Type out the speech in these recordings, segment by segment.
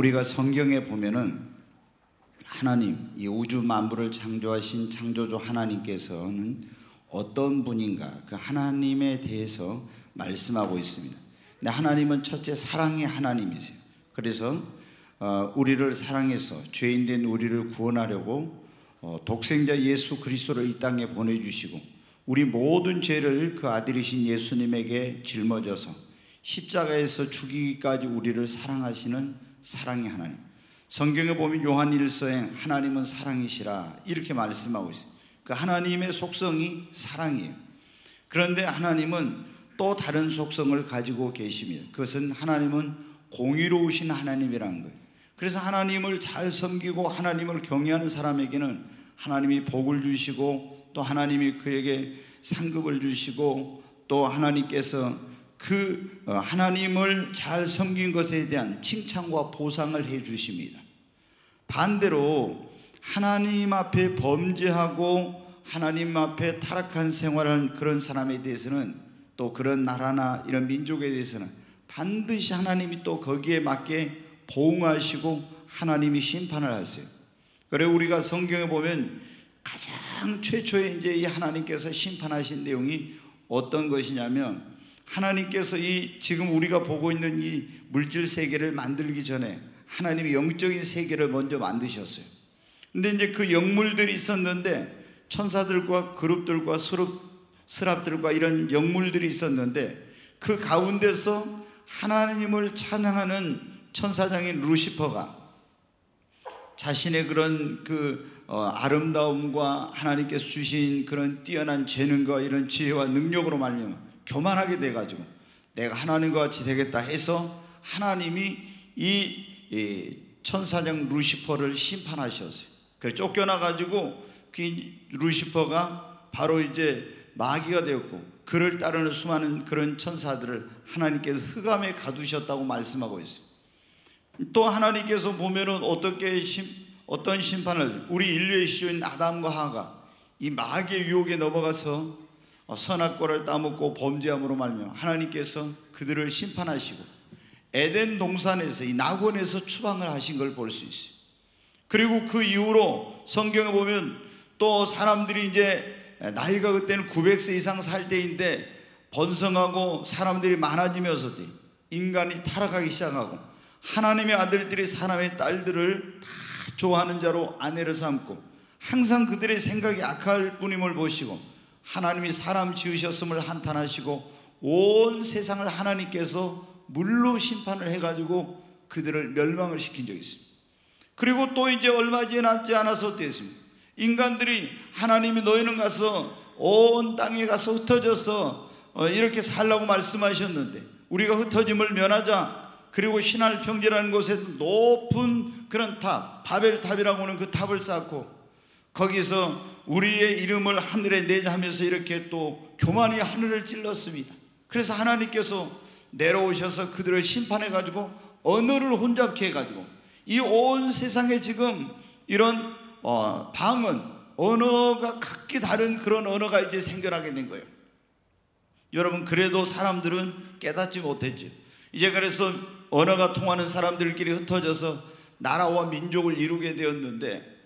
우리가 성경에 보면은 하나님, 이 우주 만물을 창조하신 창조주 하나님께서는 어떤 분인가, 그 하나님에 대해서 말씀하고 있습니다. 근데 하나님은 첫째 사랑의 하나님이세요. 그래서 어, 우리를 사랑해서 죄인된 우리를 구원하려고 어, 독생자 예수 그리스도를 이 땅에 보내주시고 우리 모든 죄를 그 아들이신 예수님에게 짊어져서 십자가에서 죽이기까지 우리를 사랑하시는 사랑의 하나님. 성경에 보면 요한 1서행 하나님은 사랑이시라 이렇게 말씀하고 있어요. 그 하나님의 속성이 사랑이에요. 그런데 하나님은 또 다른 속성을 가지고 계십니다. 그것은 하나님은 공의로우신 하나님이라는 거예요. 그래서 하나님을 잘 섬기고 하나님을 경외하는 사람에게는 하나님이 복을 주시고 또 하나님이 그에게 상급을 주시고 또 하나님께서 그 어, 하나님을 잘 섬긴 것에 대한 칭찬과 보상을 해 주십니다. 반대로 하나님 앞에 범죄하고 하나님 앞에 타락한 생활을 그런 사람에 대해서는 또 그런 나라나 이런 민족에 대해서는 반드시 하나님이 또 거기에 맞게 보응하시고 하나님이 심판을 하세요. 그래 우리가 성경에 보면 가장 최초에 이제 이 하나님께서 심판하신 내용이 어떤 것이냐면 하나님께서 이 지금 우리가 보고 있는 이 물질 세계를 만들기 전에 하나님이 영적인 세계를 먼저 만드셨어요. 근데 이제 그 영물들이 있었는데 천사들과 그룹들과 수룹, 스랍들과 이런 영물들이 있었는데 그 가운데서 하나님을 찬양하는 천사장인 루시퍼가 자신의 그런 그 어, 아름다움과 하나님께서 주신 그런 뛰어난 재능과 이런 지혜와 능력으로 말미암아 교만하게 돼가지고 내가 하나님과 같이 되겠다 해서 하나님이 이, 천사장 루시퍼를 심판하셨어요. 그래 쫓겨나가지고 그 루시퍼가 바로 이제 마귀가 되었고 그를 따르는 수많은 그런 천사들을 하나님께서 흑암에 가두셨다고 말씀하고 있어요. 또 하나님께서 보면은 어떻게 심, 어떤 심판을 우리 인류의 시조인 아담과 하가 이 마귀의 유혹에 넘어가서 어, 선악과를 따먹고 범죄함으로 말미암아 하나님께서 그들을 심판하시고 에덴 동산에서 이 낙원에서 추방을 하신 걸 볼 수 있어요. 그리고 그 이후로 성경에 보면 또 사람들이 이제 나이가 그때는 900세 이상 살 때인데 번성하고 사람들이 많아지면서 인간이 타락하기 시작하고 하나님의 아들들이 사람의 딸들을 다 좋아하는 자로 아내를 삼고 항상 그들의 생각이 악할 뿐임을 보시고 하나님이 사람 지으셨음을 한탄하시고 온 세상을 하나님께서 물로 심판을 해가지고 그들을 멸망을 시킨 적이 있습니다. 그리고 또 이제 얼마 지나지 않아서 됐습니다. 인간들이 하나님이 너희는 가서 온 땅에 가서 흩어져서 어, 이렇게 살라고 말씀하셨는데 우리가 흩어짐을 면하자 그리고 신할 평지라는 곳에 높은 그런 탑 바벨탑이라고 하는 그 탑을 쌓고 거기서 우리의 이름을 하늘에 내자 하면서 이렇게 또 교만이 하늘을 찔렀습니다. 그래서 하나님께서 내려오셔서 그들을 심판해 가지고 언어를 혼잡케 해 가지고 이 온 세상에 지금 이런 어, 방언 언어가 각기 다른 그런 언어가 이제 생겨나게 된 거예요. 여러분 그래도 사람들은 깨닫지 못했죠. 이제 그래서 언어가 통하는 사람들끼리 흩어져서 나라와 민족을 이루게 되었는데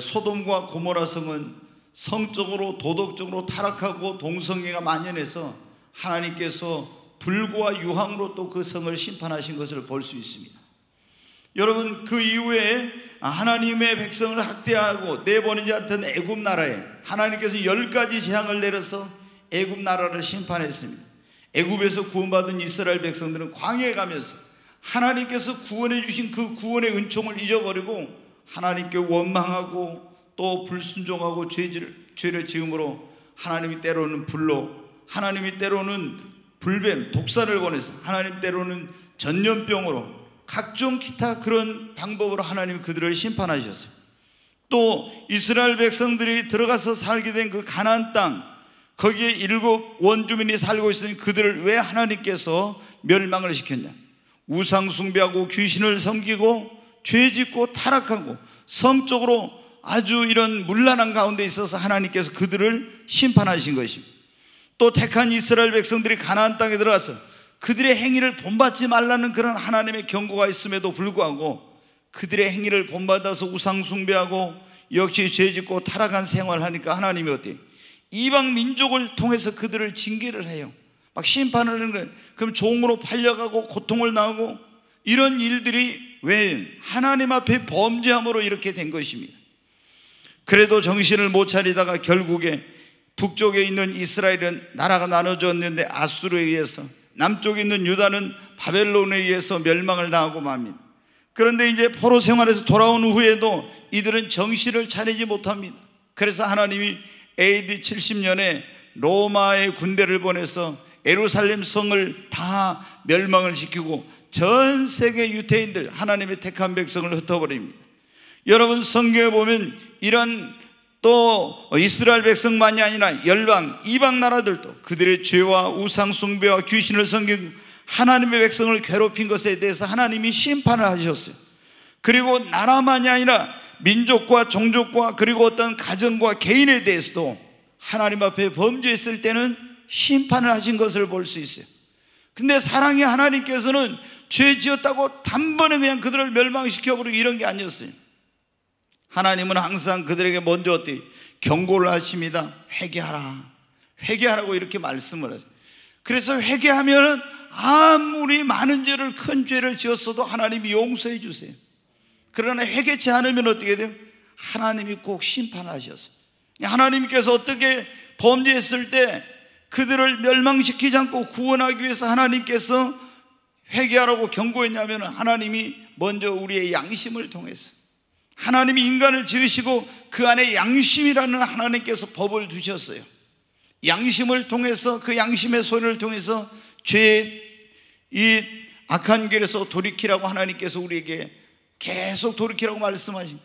소돔과 고모라 성은 성적으로 도덕적으로 타락하고 동성애가 만연해서 하나님께서 불과 유황으로 또 그 성을 심판하신 것을 볼 수 있습니다. 여러분 그 이후에 하나님의 백성을 학대하고 내보내지 않던 애굽 나라에 하나님께서 열 가지 재앙을 내려서 애굽 나라를 심판했습니다. 애굽에서 구원받은 이스라엘 백성들은 광야 가면서 하나님께서 구원해 주신 그 구원의 은총을 잊어버리고 하나님께 원망하고 또 불순종하고 죄질, 죄를 지음으로 하나님이 때로는 불로 하나님이 때로는 불뱀 독사를 권해서 하나님 때로는 전염병으로 각종 기타 그런 방법으로 하나님 이 그들을 심판하셨어요. 또 이스라엘 백성들이 들어가서 살게 된 그가나땅 거기에 일곱 원주민이 살고 있으니 그들을 왜 하나님께서 멸망을 시켰냐? 우상 숭배하고 귀신을 섬기고 죄 짓고 타락하고 성적으로 아주 이런 문란한 가운데 있어서 하나님께서 그들을 심판하신 것입니다. 또 택한 이스라엘 백성들이 가나안 땅에 들어가서 그들의 행위를 본받지 말라는 그런 하나님의 경고가 있음에도 불구하고 그들의 행위를 본받아서 우상 숭배하고 역시 죄짓고 타락한 생활하니까 하나님이 어때? 이방 민족을 통해서 그들을 징계를 해요. 막 심판을 하는 거예요. 그럼 종으로 팔려가고 고통을 나고 이런 일들이 왜 하나님 앞에 범죄함으로 이렇게 된 것입니다. 그래도 정신을 못 차리다가 결국에 북쪽에 있는 이스라엘은 나라가 나눠졌는데 아수르에 의해서 남쪽에 있는 유다는 바벨론에 의해서 멸망을 당하고 맙니다. 그런데 이제 포로 생활에서 돌아온 후에도 이들은 정신을 차리지 못합니다. 그래서 하나님이 AD 70년에 로마의 군대를 보내서 에루살렘 성을 다 멸망을 시키고 전 세계 유태인들 하나님의 택한 백성을 흩어버립니다. 여러분 성경에 보면 이런 또 이스라엘 백성만이 아니라 열방 이방 나라들도 그들의 죄와 우상 숭배와 귀신을 섬긴 하나님의 백성을 괴롭힌 것에 대해서 하나님이 심판을 하셨어요. 그리고 나라만이 아니라 민족과 종족과 그리고 어떤 가정과 개인에 대해서도 하나님 앞에 범죄했을 때는 심판을 하신 것을 볼 수 있어요. 근데 사랑의 하나님께서는 죄 지었다고 단번에 그냥 그들을 멸망시켜버리고 이런 게 아니었어요. 하나님은 항상 그들에게 먼저 어때 경고를 하십니다. 회개하라. 회개하라고 이렇게 말씀을 하세요. 그래서 회개하면 아무리 많은 죄를 큰 죄를 지었어도 하나님이 용서해 주세요. 그러나 회개치 않으면 어떻게 돼요? 하나님이 꼭 심판하셔서 하나님께서 어떻게 범죄했을 때 그들을 멸망시키지 않고 구원하기 위해서 하나님께서 회개하라고 경고했냐면 하나님이 먼저 우리의 양심을 통해서 하나님이 인간을 지으시고 그 안에 양심이라는 하나님께서 법을 두셨어요. 양심을 통해서 그 양심의 소리 통해서 죄 이 악한 길에서 돌이키라고 하나님께서 우리에게 계속 돌이키라고 말씀하신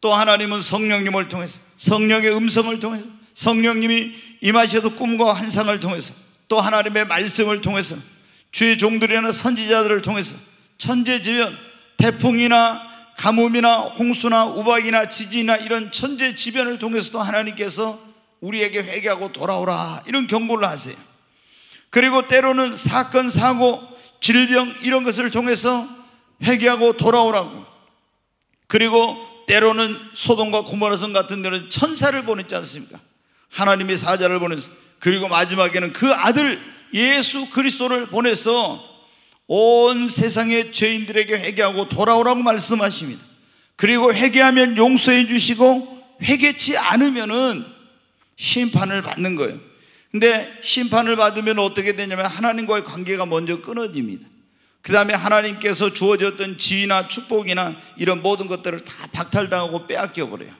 또 하나님은 성령님을 통해서 성령의 음성을 통해서 성령님이 임하셔도 꿈과 환상을 통해서 또 하나님의 말씀을 통해서 주의 종들이나 선지자들을 통해서 천재지변 태풍이나 가뭄이나 홍수나 우박이나 지진이나 이런 천재 지변을 통해서도 하나님께서 우리에게 회개하고 돌아오라 이런 경고를 하세요. 그리고 때로는 사건 사고 질병 이런 것을 통해서 회개하고 돌아오라고. 그리고 때로는 소돔과 고모라성 같은 데는 천사를 보냈지 않습니까? 하나님의 사자를 보내서 그리고 마지막에는 그 아들 예수 그리스도를 보내서 온 세상의 죄인들에게 회개하고 돌아오라고 말씀하십니다. 그리고 회개하면 용서해 주시고 회개치 않으면은 심판을 받는 거예요. 근데 심판을 받으면 어떻게 되냐면 하나님과의 관계가 먼저 끊어집니다. 그 다음에 하나님께서 주어졌던 지위나 축복이나 이런 모든 것들을 다 박탈당하고 빼앗겨 버려요.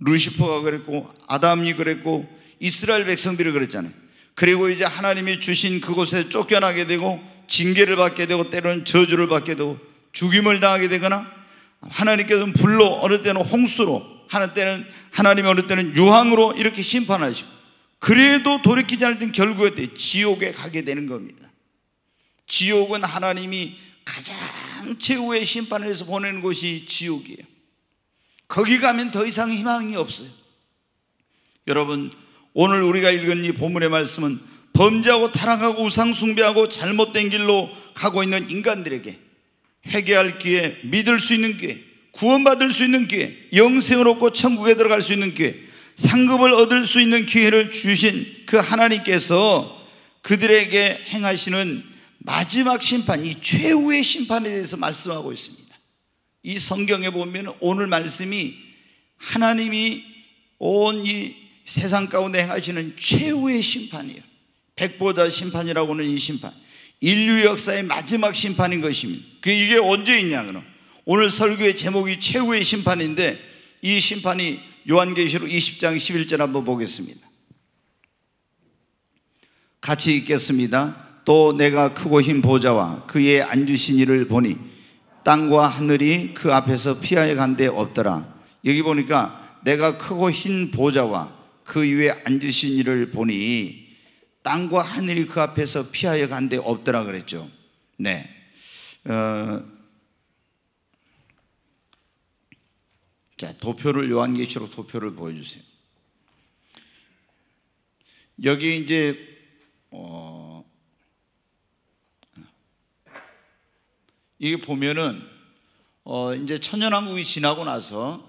루시퍼가 그랬고 아담이 그랬고 이스라엘 백성들이 그랬잖아요. 그리고 이제 하나님이 주신 그곳에 쫓겨나게 되고 징계를 받게 되고 때로는 저주를 받게 되고 죽임을 당하게 되거나 하나님께서는 불로 어느 때는 홍수로 하나 때는 하나님이 어느 때는 유황으로 이렇게 심판하시고 그래도 돌이키지 않을 땐 결국에 때 지옥에 가게 되는 겁니다. 지옥은 하나님이 가장 최후의 심판을 해서 보내는 곳이 지옥이에요. 거기 가면 더 이상 희망이 없어요. 여러분 오늘 우리가 읽은 이 본문의 말씀은 범죄하고 타락하고 우상 숭배하고 잘못된 길로 가고 있는 인간들에게 회개할 기회, 믿을 수 있는 기회, 구원받을 수 있는 기회, 영생을 얻고 천국에 들어갈 수 있는 기회, 상급을 얻을 수 있는 기회를 주신 그 하나님께서 그들에게 행하시는 마지막 심판, 이 최후의 심판에 대해서 말씀하고 있습니다. 이 성경에 보면 오늘 말씀이 하나님이 온 이 세상 가운데 행하시는 최후의 심판이에요. 백보다 심판이라고 는이 심판. 인류 역사의 마지막 심판인 것입니다. 그 이게 언제 있냐 그럼. 오늘 설교의 제목이 최후의 심판인데 이 심판이 요한계시록 20장 11절 한번 보겠습니다. 같이 읽겠습니다. 또 내가 크고 흰 보좌와 그의 앉으신 이를 보니 땅과 하늘이 그 앞에서 피하여 간 데 없더라. 여기 보니까 내가 크고 흰 보좌와 그 위에 앉으신 이를 보니 땅과 하늘이 그 앞에서 피하여 간 데 없더라 그랬죠. 네. 어, 자, 도표를 요한계시록 도표를 보여주세요. 여기 이제 어, 이게 보면은 어, 이제 천연왕국이 지나고 나서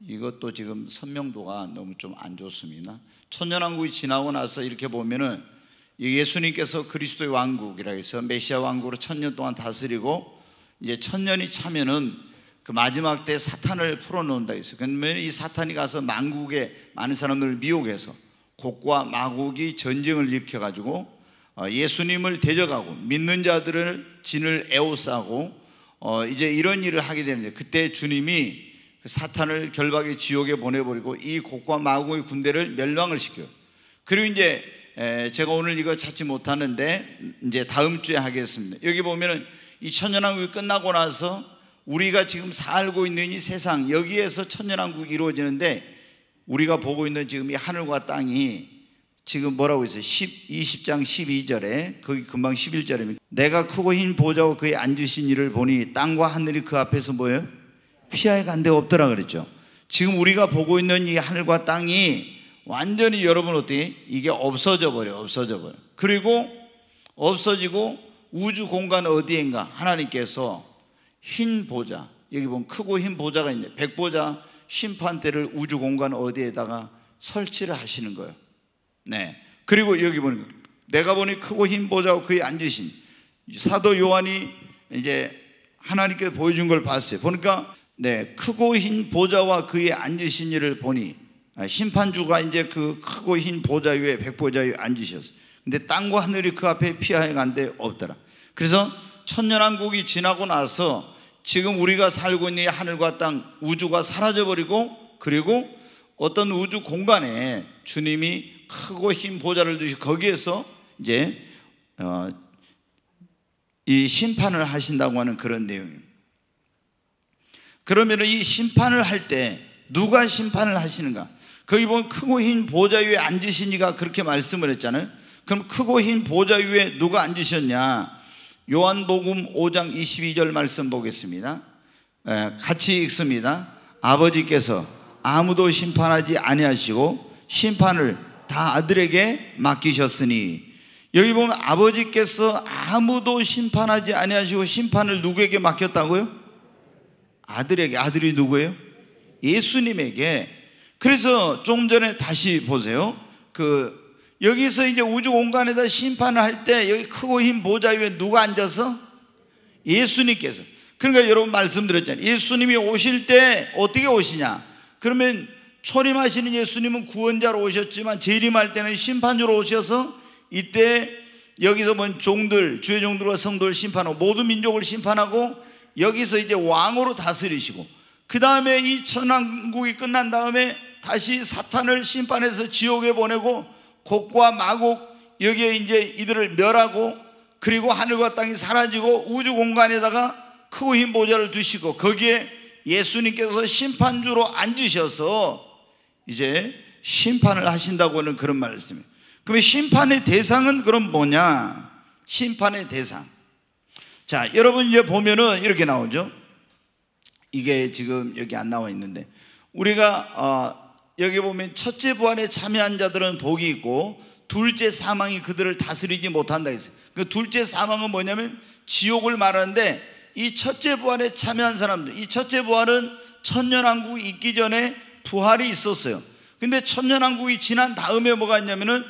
이것도 지금 선명도가 너무 좀 안 좋습니다. 천연왕국이 지나고 나서 이렇게 보면은 예수님께서 그리스도의 왕국이라 해서 메시아 왕국으로 천년 동안 다스리고 이제 천년이 차면은 그 마지막 때 사탄을 풀어놓는다 했어요. 그러면 이 사탄이 가서 만국에 많은 사람들을 미혹해서 곡과 마곡이 전쟁을 일으켜가지고 어, 예수님을 대적하고 믿는 자들을 진을 애호싸고 어 이제 이런 일을 하게 되는데 그때 주님이 그 사탄을 결박의 지옥에 보내버리고 이 곡과 마곡의 군대를 멸망을 시켜요. 그리고 이제 에, 제가 오늘 이거 찾지 못하는데 이제 다음 주에 하겠습니다. 여기 보면은 이 천년왕국이 끝나고 나서 우리가 지금 살고 있는 이 세상 여기에서 천년왕국이 이루어지는데 우리가 보고 있는 지금 이 하늘과 땅이 지금 뭐라고 있어요? 10, 20장 12절에 거기 금방 11절입니다. 내가 크고 흰 보좌와 그의 앉으신 이를 보니 땅과 하늘이 그 앞에서 뭐예요? 피하에 간데 없더라 그랬죠. 지금 우리가 보고 있는 이 하늘과 땅이 완전히 여러분 어떻게 이게 없어져 버려 없어져 버려 그리고 없어지고 우주 공간 어디엔가 하나님께서 흰 보좌 여기 보면 크고 흰 보좌가 있는데 백보좌 심판대를 우주 공간 어디에다가 설치를 하시는 거예요 네 그리고 여기 보니 내가 보니 크고 흰 보좌고 그에 앉으신 사도 요한이 이제 하나님께 보여준 걸 봤어요 보니까 네 크고 흰 보좌와 그에 앉으신 이를 보니 아, 심판주가 이제 그 크고 흰 보좌 위에 백보좌 위에 앉으셨어 근데 땅과 하늘이 그 앞에 피하여 간데 없더라. 그래서 천년왕국이 지나고 나서 지금 우리가 살고 있는 이 하늘과 땅 우주가 사라져버리고 그리고 어떤 우주 공간에 주님이 크고 흰 보좌를 두시 거기에서 이제 어, 이 심판을 하신다고 하는 그런 내용입니다. 그러면 이 심판을 할 때 누가 심판을 하시는가? 거기 보면 크고 흰 보좌 위에 앉으시니가 그렇게 말씀을 했잖아요. 그럼 크고 흰 보좌 위에 누가 앉으셨냐? 요한복음 5장 22절 말씀 보겠습니다. 에, 예, 같이 읽습니다. 아버지께서 아무도 심판하지 아니하시고 심판을 다 아들에게 맡기셨으니 여기 보면 아버지께서 아무도 심판하지 아니하시고 심판을 누구에게 맡겼다고요? 아들에게 아들이 누구예요? 예수님에게 그래서 조금 전에 다시 보세요. 그 여기서 이제 우주 공간에다 심판을 할 때 여기 크고 흰 보좌 위에 누가 앉아서 예수님께서 그러니까 여러분 말씀드렸잖아요. 예수님이 오실 때 어떻게 오시냐? 그러면 초림하시는 예수님은 구원자로 오셨지만 재림할 때는 심판주로 오셔서 이때 여기서 본 종들, 주의 종들과 성도를 심판하고 모든 민족을 심판하고 여기서 이제 왕으로 다스리시고 그 다음에 이 천왕국이 끝난 다음에 다시 사탄을 심판해서 지옥에 보내고 곡과 마곡 여기에 이제 이들을 멸하고 그리고 하늘과 땅이 사라지고 우주 공간에다가 크고 흰 보좌를 두시고 거기에 예수님께서 심판주로 앉으셔서 이제 심판을 하신다고 하는 그런 말씀이에요. 그러 심판의 대상은 그럼 뭐냐? 심판의 대상. 자, 여러분 이제 보면은 이렇게 나오죠. 이게 지금 여기 안 나와 있는데 우리가 어, 여기 보면 첫째 부활에 참여한 자들은 복이 있고 둘째 사망이 그들을 다스리지 못한다 했어요. 그 둘째 사망은 뭐냐면 지옥을 말하는데 이 첫째 부활에 참여한 사람들, 이 첫째 부활은 천년왕국이 있기 전에 부활이 있었어요. 근데 천년왕국이 지난 다음에 뭐가 있냐면은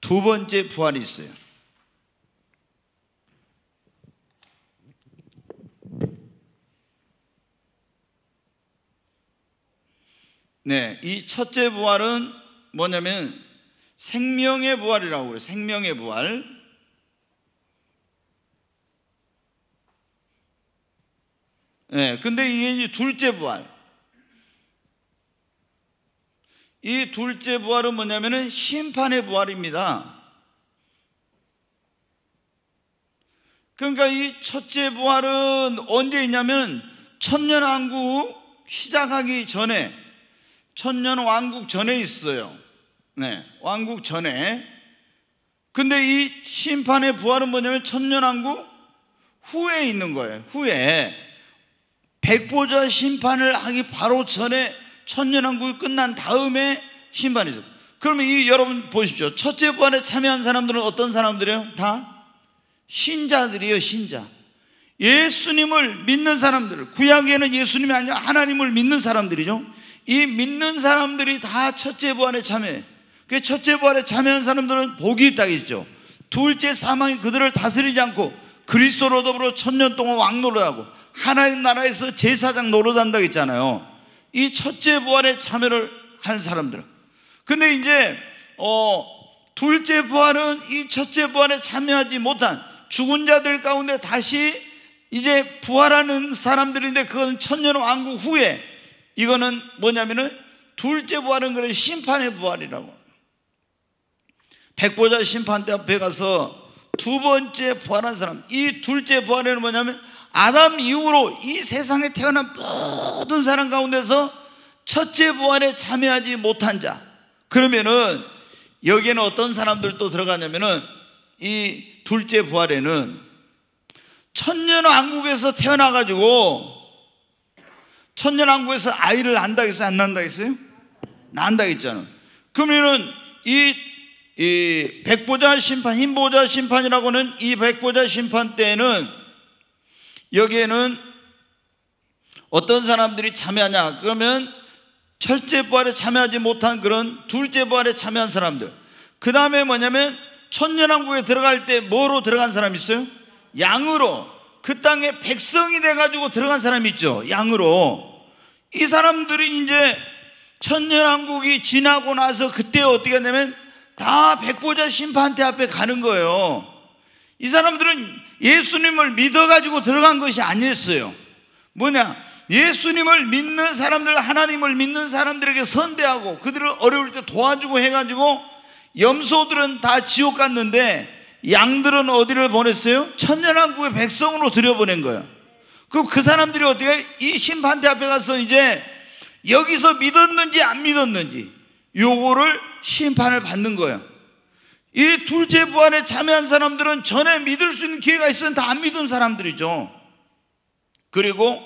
두 번째 부활이 있어요. 네, 이 첫째 부활은 뭐냐면 생명의 부활이라고 그래요. 생명의 부활. 네, 근데 이게 이제 둘째 부활. 이 둘째 부활은 뭐냐면은 심판의 부활입니다. 그러니까 이 첫째 부활은 언제 있냐면 천년왕국 시작하기 전에 천년 왕국 전에 있어요. 네, 왕국 전에. 근데 이 심판의 부활은 뭐냐면 천년 왕국 후에 있는 거예요. 후에 백보좌 심판을 하기 바로 전에 천년 왕국이 끝난 다음에 심판이 있 그러면 이 여러분 보십시오. 첫째 부활에 참여한 사람들은 어떤 사람들이에요? 다 신자들이에요, 신자. 예수님을 믿는 사람들. 구약에는 예수님이 아니라 하나님을 믿는 사람들이죠. 이 믿는 사람들이 다 첫째 부활에 참여해. 그 첫째 부활에 참여한 사람들은 복이 있다겠죠. 둘째 사망이 그들을 다스리지 않고 그리스도로 더불어 천년 동안 왕 노릇하고 하나님 나라에서 제사장 노릇한다고 했잖아요. 이 첫째 부활에 참여를 한 사람들. 근데 이제 어 둘째 부활은 이 첫째 부활에 참여하지 못한 죽은 자들 가운데 다시 이제 부활하는 사람들인데 그건 천년 왕국 후에 이거는 뭐냐면은 둘째 부활은 그래 심판의 부활이라고. 백보자 심판대 앞에 가서 두 번째 부활한 사람, 이 둘째 부활에는 뭐냐면 아담 이후로 이 세상에 태어난 모든 사람 가운데서 첫째 부활에 참여하지 못한 자. 그러면은 여기에는 어떤 사람들도 들어가냐면은 이 둘째 부활에는 천년 왕국에서 태어나가지고 천년왕국에서 아이를 낳는다 했어요? 안 낳는다 했어요? 낳는다 했잖아. 그러면은 이, 이 백보자 심판, 흰보자 심판이라고 는이 백보자 심판 때에는 여기에는 어떤 사람들이 참여하냐? 그러면 첫째 부활에 참여하지 못한 그런 둘째 부활에 참여한 사람들. 그 다음에 뭐냐면 천년왕국에 들어갈 때 뭐로 들어간 사람 있어요? 양으로. 그 땅에 백성이 돼가지고 들어간 사람이 있죠. 양으로. 이 사람들이 이제 천년왕국이 지나고 나서 그때 어떻게 하냐면다 백보자 심판대 앞에 가는 거예요. 이 사람들은 예수님을 믿어가지고 들어간 것이 아니었어요. 뭐냐? 예수님을 믿는 사람들, 하나님을 믿는 사람들에게 선대하고 그들을 어려울 때 도와주고 해가지고 염소들은 다 지옥 갔는데 양들은 어디를 보냈어요? 천년왕국의 백성으로 들여보낸 거예요. 그럼 그 사람들이 어떻게 이 심판대 앞에 가서 이제 여기서 믿었는지 안 믿었는지 요거를 심판을 받는 거예요. 이 둘째 부활에 참여한 사람들은 전에 믿을 수 있는 기회가 있었는데 안 믿은 사람들이죠. 그리고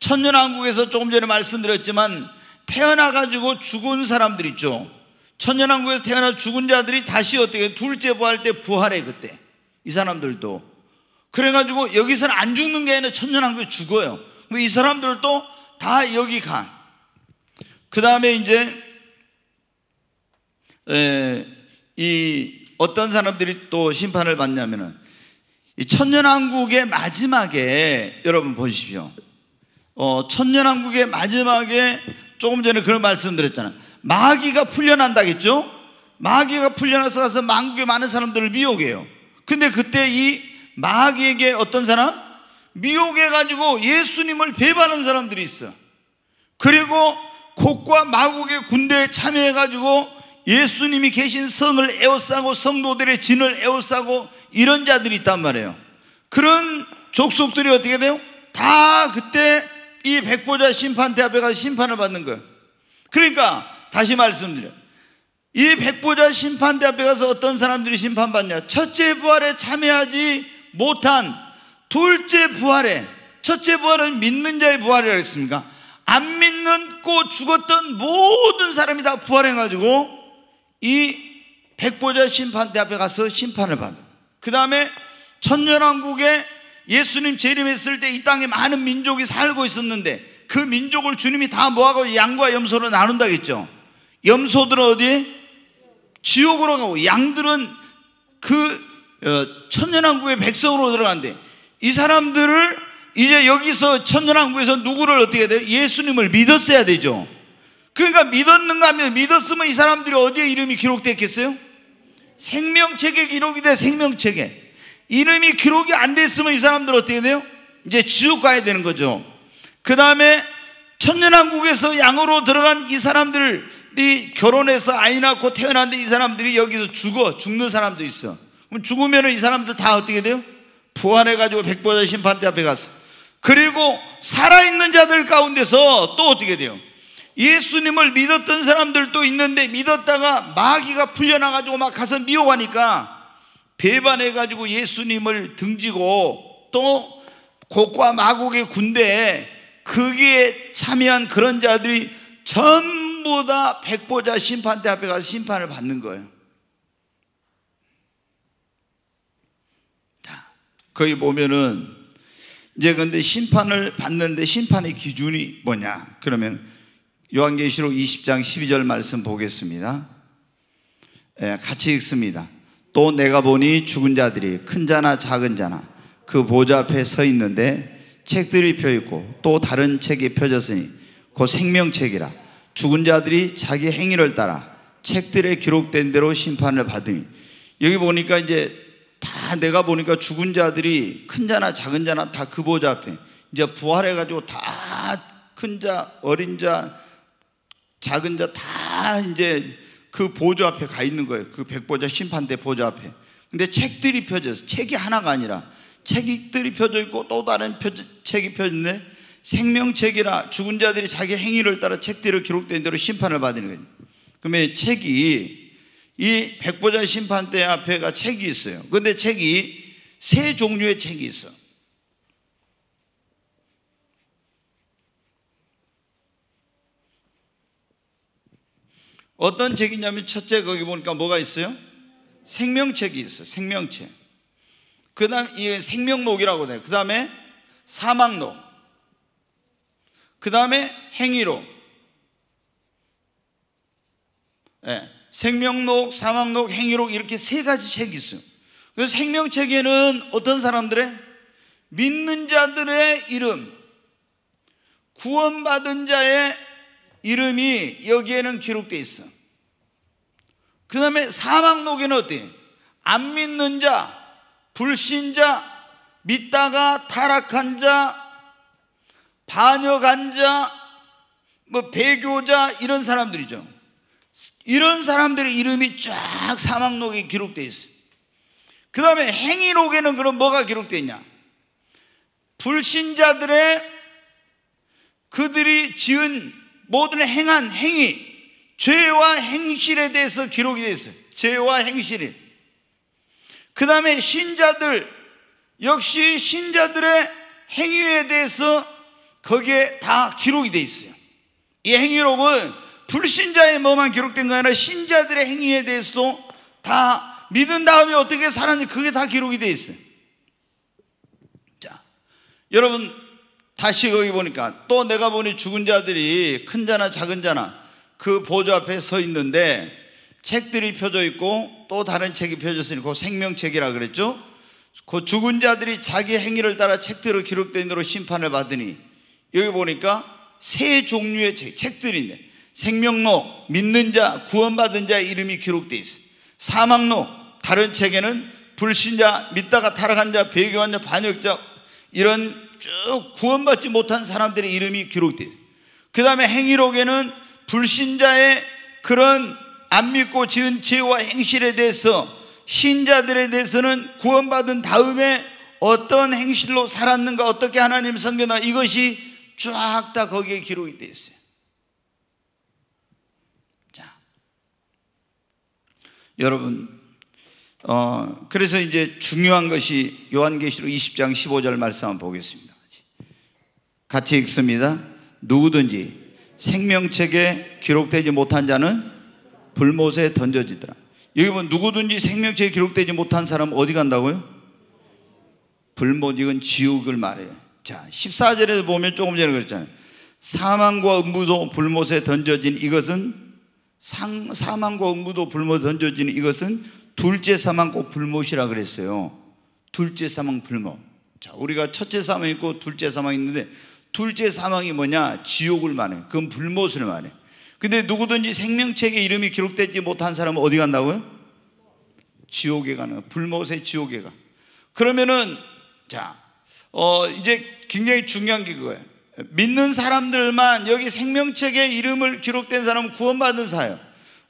천년왕국에서 조금 전에 말씀드렸지만 태어나가지고 죽은 사람들 있죠. 천년왕국에서 태어나 죽은 자들이 다시 어떻게 둘째 부활 때 부활해 그때 이 사람들도 그래가지고 여기서는 안 죽는 게 아니라 천년왕국에 죽어요. 이 사람들도 다 여기 간그 다음에 이제 에, 이 어떤 사람들이 또 심판을 받냐면은 이 천년왕국의 마지막에 여러분 보십시오. 어, 천년왕국의 마지막에 조금 전에 그런 말씀드렸잖아요. 마귀가 풀려난다겠죠? 마귀가 풀려나서 가서 만국의 많은 사람들을 미혹해요. 근데 그때 이 마귀에게 어떤 사람? 미혹해가지고 예수님을 배반한 사람들이 있어. 그리고 곡과 마국의 군대에 참여해가지고 예수님이 계신 성을 에워싸고 성도들의 진을 에워싸고 이런 자들이 있단 말이에요. 그런 족속들이 어떻게 돼요? 다 그때 이 백보자 심판대 앞에 가서 심판을 받는 거예요. 그러니까 다시 말씀드려. 이 백보자 심판대 앞에 가서 어떤 사람들이 심판받냐? 첫째 부활에 참여하지 못한 둘째 부활에 첫째 부활은 믿는 자의 부활이라 했습니까? 안 믿는 고 죽었던 모든 사람이 다 부활해가지고 이 백보자 심판대 앞에 가서 심판을 받는. 그 다음에 천년왕국에 예수님 재림했을 때 이 땅에 많은 민족이 살고 있었는데 그 민족을 주님이 다 모아고 양과 염소로 나눈다겠죠. 염소들은 어디에? 지옥으로 가고 양들은 그 어, 천년왕국의 백성으로 들어간대. 이 사람들을 이제 여기서 천년왕국에서 누구를 어떻게 돼요? 예수님을 믿었어야 되죠. 그러니까 믿었는가 하면 믿었으면 이 사람들이 어디에 이름이 기록됐겠어요? 생명책에 기록이 돼 생명책에 이름이 기록이 안 됐으면 이 사람들 어떻게 돼요? 이제 지옥 가야 되는 거죠. 그 다음에 천년왕국에서 양으로 들어간 이 사람들 이 결혼해서 아이 낳고 태어났는데 이 사람들이 여기서 죽어 죽는 사람도 있어. 그럼 죽으면 이 사람들 다 어떻게 돼요? 부활해 가지고 백보자 심판대 앞에 가서 그리고 살아있는 자들 가운데서 또 어떻게 돼요? 예수님을 믿었던 사람들도 있는데 믿었다가 마귀가 풀려나가지고 막 가서 미워하니까 배반해가지고 예수님을 등지고 또 곡과 마곡의 군대에 그게 참여한 그런 자들이 전부 전부 다 백보자 심판대 앞에 가서 심판을 받는 거예요. 자, 거기 보면은 이제 근데 심판을 받는데 심판의 기준이 뭐냐? 그러면 요한계시록 20장 12절 말씀 보겠습니다. 예, 같이 읽습니다. 또 내가 보니 죽은 자들이 큰 자나 작은 자나 그 보좌 앞에 서 있는데 책들이 펴 있고 또 다른 책이 펴졌으니 곧 생명책이라 죽은 자들이 자기 행위를 따라 책들에 기록된 대로 심판을 받으니 여기 보니까 이제 다 내가 보니까 죽은 자들이 큰 자나 작은 자나 다 그 보좌 앞에 이제 부활해 가지고 다 큰 자, 어린 자, 작은 자 다 이제 그 보좌 앞에 가 있는 거예요. 그 백보좌 심판대 보좌 앞에. 근데 책들이 펴져서 책이 하나가 아니라 책들이 이 펴져 있고 또 다른 펴, 책이 펴져 있는 생명책이라 죽은 자들이 자기 행위를 따라 책대로 기록된 대로 심판을 받는 거예요. 그러면 책이 이 백보자 심판대 앞에가 책이 있어요. 근데 책이 세 종류의 책이 있어. 어떤 책이냐면 첫째 거기 보니까 뭐가 있어요? 생명책이 있어. 생명책. 그다음 이 생명록이라고 돼 그다음에 사망록. 그 다음에 행위로 네, 생명록, 사망록, 행위록 이렇게 세 가지 책이 있어요. 그래서 생명책에는 어떤 사람들의 믿는 자들의 이름, 구원받은 자의 이름이 여기에는 기록되어 있어. 그 다음에 사망록에는 어때? 안 믿는 자, 불신자, 믿다가 타락한 자, 반역한 자, 뭐 배교자 이런 사람들이죠. 이런 사람들의 이름이 쫙 사망록에 기록되어 있어요. 그 다음에 행위록에는 그럼 뭐가 기록되어 있냐? 불신자들의 그들이 지은 모든 행한 행위, 죄와 행실에 대해서 기록이 되어 있어요. 죄와 행실이. 그 다음에 신자들, 역시 신자들의 행위에 대해서 거기에 다 기록이 돼 있어요. 이 행위록은 불신자의 뭐만 기록된 거 아니라 신자들의 행위에 대해서도 다 믿은 다음에 어떻게 살았는지 그게 다 기록이 돼 있어요. 자, 여러분 다시 거기 보니까 또 내가 보니 죽은 자들이 큰 자나 작은 자나 그 보좌 앞에 서 있는데 책들이 펴져 있고 또 다른 책이 펴졌으니 그 생명책이라 그랬죠. 그 죽은 자들이 자기 행위를 따라 책대로 기록된 대로 심판을 받으니 여기 보니까 세 종류의 책, 책들이 있네. 생명록, 믿는 자, 구원받은 자의 이름이 기록되어 있어. 사망록, 다른 책에는 불신자, 믿다가 타락한 자, 배교한 자, 반역자, 이런 쭉 구원받지 못한 사람들의 이름이 기록되어 있어. 그 다음에 행위록에는 불신자의 그런 안 믿고 지은 죄와 행실에 대해서 신자들에 대해서는 구원받은 다음에 어떤 행실로 살았는가 어떻게 하나님 섬겨나 이것이 쫙다 거기에 기록이 돼 있어요. 자, 여러분, 어, 그래서 이제 중요한 것이 요한계시록 20장 15절 말씀 한 보겠습니다. 같이 읽습니다. 누구든지 생명책에 기록되지 못한 자는 불못에 던져지더라. 여기 보면 뭐 누구든지 생명책에 기록되지 못한 사람 어디 간다고요? 불못 이건 지옥을 말해요. 자, 14절에서 보면 조금 전에 그랬잖아요. 사망과 음부도 불못에 던져진 이것은 상, 사망과 음부도 불못에 던져진 이것은 둘째 사망과 불못이라 그랬어요. 둘째 사망 불못. 자, 우리가 첫째 사망 있고 둘째 사망 있는데 둘째 사망이 뭐냐? 지옥을 말해. 그건 불못을 말해. 근데 누구든지 생명책에 이름이 기록되지 못한 사람은 어디 간다고요? 지옥에 가는 불못의 지옥에 가. 그러면은 자 어, 이제 굉장히 중요한 게 그거예요. 믿는 사람들만 여기 생명책에 이름을 기록된 사람은 구원받은 사예요.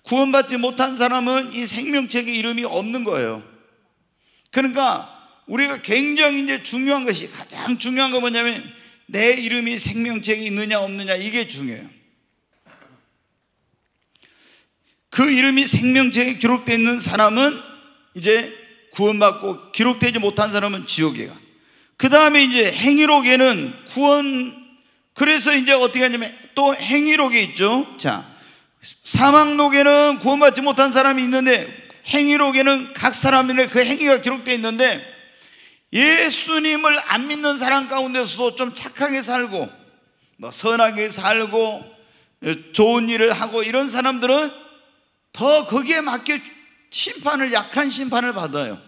구원받지 못한 사람은 이 생명책에 이름이 없는 거예요. 그러니까 우리가 굉장히 이제 중요한 것이 가장 중요한 거 뭐냐면 내 이름이 생명책이 있느냐 없느냐 이게 중요해요. 그 이름이 생명책에 기록되어 있는 사람은 이제 구원받고 기록되지 못한 사람은 지옥에 가. 그 다음에 이제 행위록에는 구원, 그래서 이제 어떻게 하냐면 또 행위록에 있죠. 자, 사망록에는 구원받지 못한 사람이 있는데 행위록에는 각 사람들의 그 행위가 기록되어 있는데 예수님을 안 믿는 사람 가운데서도 좀 착하게 살고 뭐 선하게 살고 좋은 일을 하고 이런 사람들은 더 거기에 맞게 심판을 약한 심판을 받아요.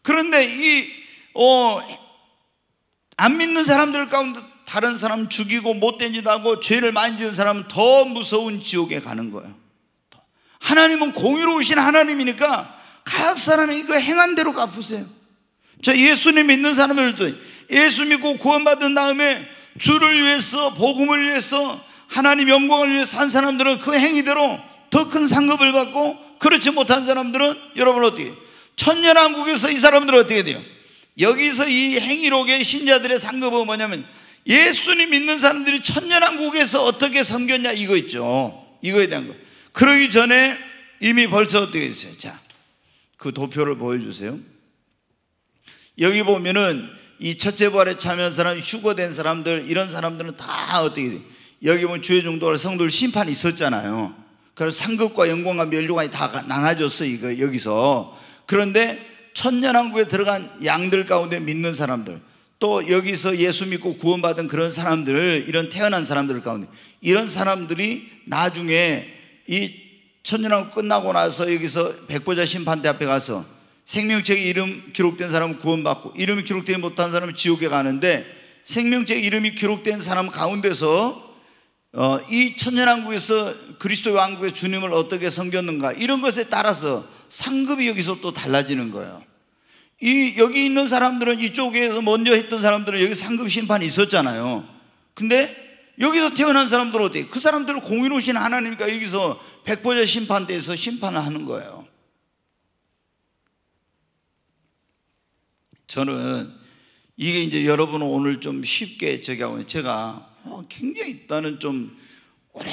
그런데 이 어, 안 믿는 사람들 가운데 다른 사람 죽이고 못된 짓 하고 죄를 많이 지은 사람은 더 무서운 지옥에 가는 거예요. 하나님은 공의로우신 하나님이니까 각 사람이 그 행한 대로 갚으세요. 저 예수님 믿는 사람들도 예수 믿고 구원받은 다음에 주를 위해서 복음을 위해서 하나님 영광을 위해 산 사람들은 그 행위대로 더 큰 상급을 받고 그렇지 못한 사람들은 여러분 어떻게 천년왕국에서 이 사람들은 어떻게 돼요? 여기서 이 행위록의 신자들의 상급은 뭐냐면 예수님 믿는 사람들이 천년왕국에서 어떻게 섬겼냐 이거 있죠. 이거에 대한 거. 그러기 전에 이미 벌써 어떻게 됐어요 자, 그 도표를 보여주세요. 여기 보면은 이 첫째 부활에 참여한 사람, 휴거된 사람들, 이런 사람들은 다 어떻게 돼? 여기 보면 주의 중도와 성도들 심판이 있었잖아요. 그래서 상급과 영광과 멸류관이 다 나눠졌어, 이거, 여기서. 그런데 천년왕국에 들어간 양들 가운데 믿는 사람들 또 여기서 예수 믿고 구원받은 그런 사람들 이런 태어난 사람들 가운데 이런 사람들이 나중에 이 천년왕국 끝나고 나서 여기서 백보자 심판대 앞에 가서 생명책 이름 기록된 사람은 구원받고 이름이 기록되지 못한 사람은 지옥에 가는데 생명책 이름이 기록된 사람 가운데서 어, 이 천년왕국에서 그리스도의 왕국의 주님을 어떻게 섬겼는가 이런 것에 따라서 상급이 여기서 또 달라지는 거예요. 이 여기 있는 사람들은 이쪽에서 먼저 했던 사람들은 여기 상급 심판이 있었잖아요. 근데 여기서 태어난 사람들어떻그 사람들은 그 공의로우신 하나님이니까 여기서 백보자 심판대에서 심판을 하는 거예요. 저는 이게 이제 여러분은 오늘 좀 쉽게 저기 하고 제가 어, 굉장히 있다는 좀 오래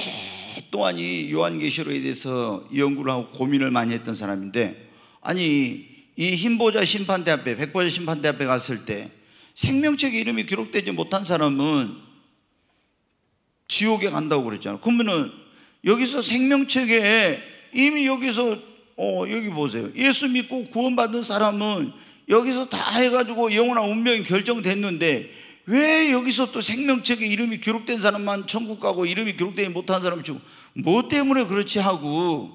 또한이 요한계시록에 대해서 연구를 하고 고민을 많이 했던 사람인데 아니 이 흰보자 심판대 앞에 백보자 심판대 앞에 갔을 때 생명책의 이름이 기록되지 못한 사람은 지옥에 간다고 그랬잖아요. 그러면은 여기서 생명책에 이미 여기서 어 여기 보세요. 예수 믿고 구원받은 사람은 여기서 다 해가지고 영원한 운명이 결정됐는데 왜 여기서 또 생명책에 이름이 기록된 사람만 천국 가고 이름이 기록되지 못한 사람 지금 뭐 때문에 그렇지 하고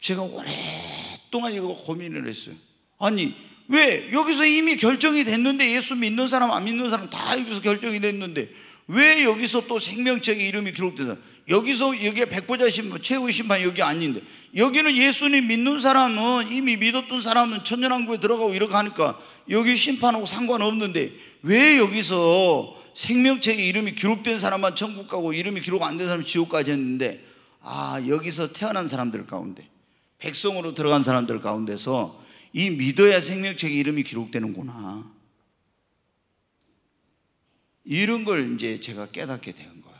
제가 오랫동안 이거 고민을 했어요. 아니, 왜? 여기서 이미 결정이 됐는데 예수 믿는 사람, 안 믿는 사람 다 여기서 결정이 됐는데 왜 여기서 또 생명책의 이름이 기록되나? 여기서 여기에 백보자 신분, 최후 신분 여기 아닌데 여기는 예수님 믿는 사람은 이미 믿었던 사람은 천년왕국에 들어가고 이렇게 하니까 여기 심판하고 상관없는데 왜 여기서 생명책의 이름이 기록된 사람만 천국 가고 이름이 기록 안 된 사람은 지옥까지 했는데 아, 여기서 태어난 사람들 가운데, 백성으로 들어간 사람들 가운데서 이 믿어야 생명책의 이름이 기록되는구나. 이런 걸 이제 제가 깨닫게 된 거예요.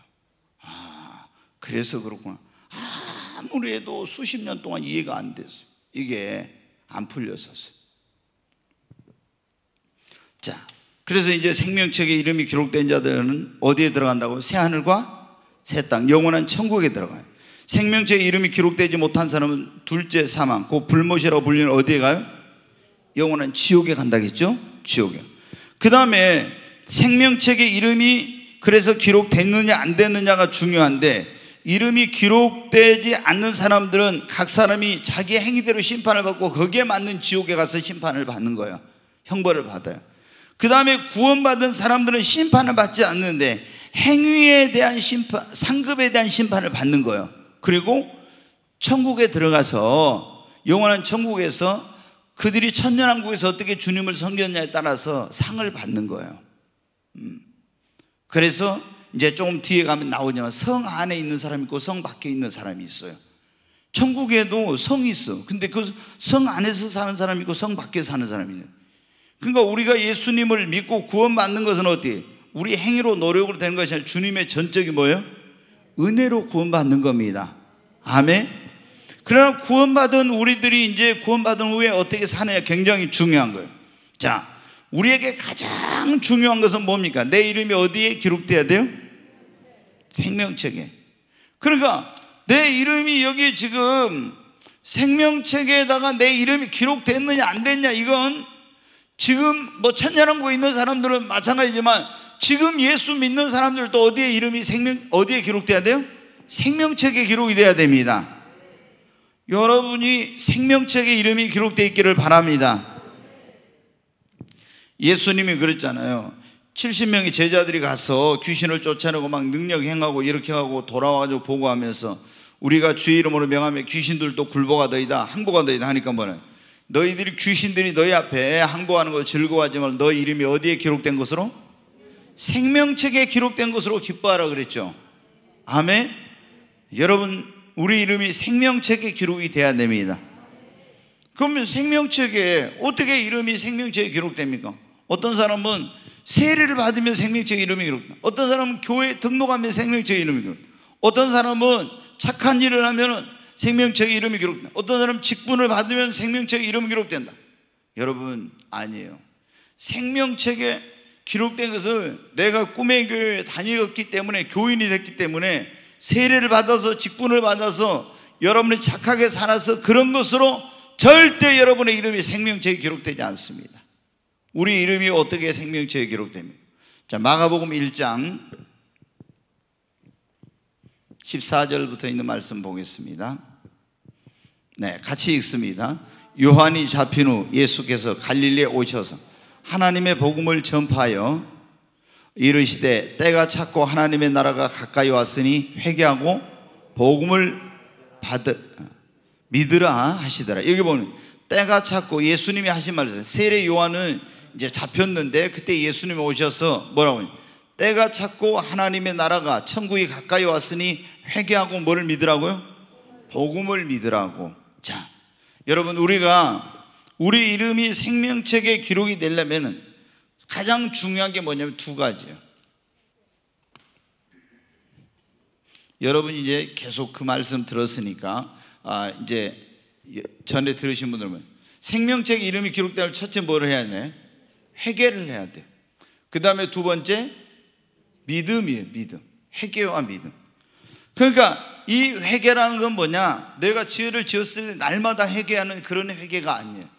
아, 그래서 그렇구나. 아, 무리 해도 수십 년 동안 이해가 안 됐어요. 이게 안 풀렸었어요. 자, 그래서 이제 생명책의 이름이 기록된 자들은 어디에 들어간다고? 새 하늘과 새 땅, 영원한 천국에 들어가요. 생명체의 이름이 기록되지 못한 사람은 둘째 사망, 그 불못이라고 불리는 어디에 가요? 영원한 지옥에 간다겠죠? 지옥에. 그 다음에 생명책의 이름이 그래서 기록됐느냐 안 됐느냐가 중요한데 이름이 기록되지 않는 사람들은 각 사람이 자기 행위대로 심판을 받고 거기에 맞는 지옥에 가서 심판을 받는 거예요. 형벌을 받아요. 그 다음에 구원받은 사람들은 심판을 받지 않는데 행위에 대한 심판, 상급에 대한 심판을 받는 거예요. 그리고 천국에 들어가서 영원한 천국에서 그들이 천년왕국에서 어떻게 주님을 섬겼냐에 따라서 상을 받는 거예요. 음. 그래서 이제 조금 뒤에 가면 나오냐면 성 안에 있는 사람이 있고 성 밖에 있는 사람이 있어요. 천국에도 성이 있어. 근데 그 성 안에서 사는 사람이 있고 성 밖에 사는 사람이 있는. 그러니까 우리가 예수님을 믿고 구원받는 것은 어디? 우리 행위로 노력으로 되는 것이 아니라 주님의 전적이 뭐예요? 은혜로 구원받는 겁니다. 아멘. 그러나 구원받은 우리들이 이제 구원받은 후에 어떻게 사느냐 굉장히 중요한 거예요. 자, 우리에게 가장 중요한 것은 뭡니까? 내 이름이 어디에 기록돼야 돼요? 생명책에. 그러니까 내 이름이 여기 지금 생명책에다가 내 이름이 기록됐느냐 안 됐냐 이건 지금 뭐 천년왕국에 있는 사람들은 마찬가지지만 지금 예수 믿는 사람들도 어디에 이름이 생명 어디에 기록돼야 돼요? 생명책에 기록이 돼야 됩니다. 여러분이 생명책에 이름이 기록되어 있기를 바랍니다. 예수님이 그랬잖아요. 70명의 제자들이 가서 귀신을 쫓아내고 막 능력 행하고 이렇게 하고 돌아와가지고 보고하면서 우리가 주의 이름으로 명하며 귀신들도 굴복하 너이다 항복하 너이다 하니까 뭐는 너희들이 귀신들이 너희 앞에 항복하는 거 즐거워하지 말너 이름이 어디에 기록된 것으로 생명책에 기록된 것으로 기뻐하라 그랬죠. 아멘. 여러분, 우리 이름이 생명책에 기록이 돼야 됩니다. 그러면 생명책에 어떻게 이름이 생명책에 기록됩니까? 어떤 사람은 세례를 받으면 생명책 이름이 기록됩니다. 어떤 사람은 교회 등록하면 생명책 이름이 기록됩니다. 어떤 사람은 착한 일을 하면 생명책 이름이 기록된다. 어떤 사람은 직분을 받으면 생명책 이름이 기록된다. 여러분 아니에요. 생명책에 기록된 것은 내가 꿈의 교회에 다니었기 때문에 교인이 됐기 때문에 세례를 받아서 직분을 받아서 여러분이 착하게 살아서 그런 것으로 절대 여러분의 이름이 생명체에 기록되지 않습니다. 우리 이름이 어떻게 생명체에 기록됩니까? 자, 마가복음 1장 14절부터 있는 말씀 보겠습니다. 네, 같이 읽습니다. 요한이 잡힌 후 예수께서 갈릴리에 오셔서 하나님의 복음을 전파하여 이르시되 때가 찼고 하나님의 나라가 가까이 왔으니 회개하고 복음을 받으 믿으라 하시더라. 여기 보면 때가 찼고 예수님이 하신 말씀 세례 요한은 이제 잡혔는데 그때 예수님이 오셔서 뭐라고 해요? 때가 찼고 하나님의 나라가 천국이 가까이 왔으니 회개하고 뭐를 믿으라고요? 복음을 믿으라고. 자, 여러분 우리가 우리 이름이 생명책에 기록이 되려면 가장 중요한 게 뭐냐면 두 가지예요. 여러분 이제 계속 그 말씀 들었으니까 아 이제 전에 들으신 분들은 생명책 이름이 기록되면 첫째 뭐 해야 돼? 회개를 해야 돼. 그 다음에 두 번째 믿음이에요. 믿음. 회개와 믿음. 그러니까 이 회개라는 건 뭐냐? 내가 죄를 지었을 날마다 회개하는 그런 회개가 아니에요.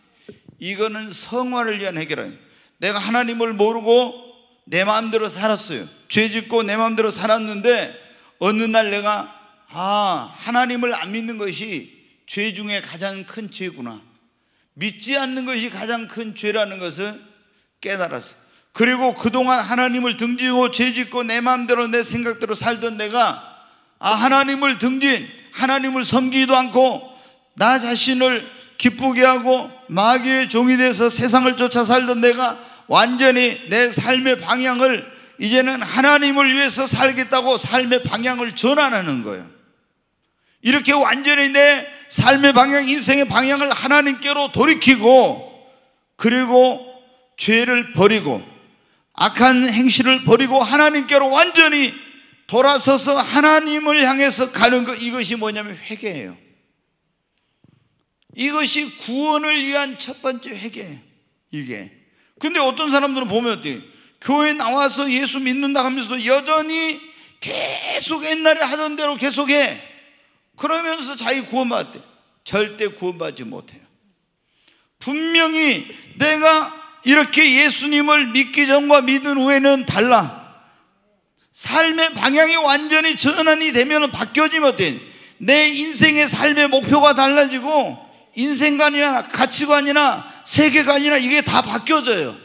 이거는 성화를 위한 해결아에요 내가 하나님을 모르고 내 마음대로 살았어요. 죄 짓고 내 마음대로 살았는데 어느 날 내가 아, 하나님을 안 믿는 것이 죄 중에 가장 큰 죄구나. 믿지 않는 것이 가장 큰 죄라는 것을 깨달았어. 그리고 그동안 하나님을 등지고 죄 짓고 내 마음대로 내 생각대로 살던 내가 아, 하나님을 등진, 하나님을 섬기지도 않고 나 자신을 기쁘게 하고 마귀의 종이 돼서 세상을 쫓아 살던 내가 완전히 내 삶의 방향을 이제는 하나님을 위해서 살겠다고 삶의 방향을 전환하는 거예요. 이렇게 완전히 내 삶의 방향, 인생의 방향을 하나님께로 돌이키고 그리고 죄를 버리고 악한 행실을 버리고 하나님께로 완전히 돌아서서 하나님을 향해서 가는 것 이것이 뭐냐면 회개예요. 이것이 구원을 위한 첫 번째 회개 이게. 근데 어떤 사람들은 보면 어때요? 교회 나와서 예수 믿는다 하면서도 여전히 계속 옛날에 하던 대로 계속해. 그러면서 자기 구원받대. 절대 구원받지 못해요. 분명히 내가 이렇게 예수님을 믿기 전과 믿은 후에는 달라. 삶의 방향이 완전히 전환이 되면 바뀌어지면 어때? 내 인생의 삶의 목표가 달라지고 인생관이나 가치관이나 세계관이나 이게 다 바뀌어져요.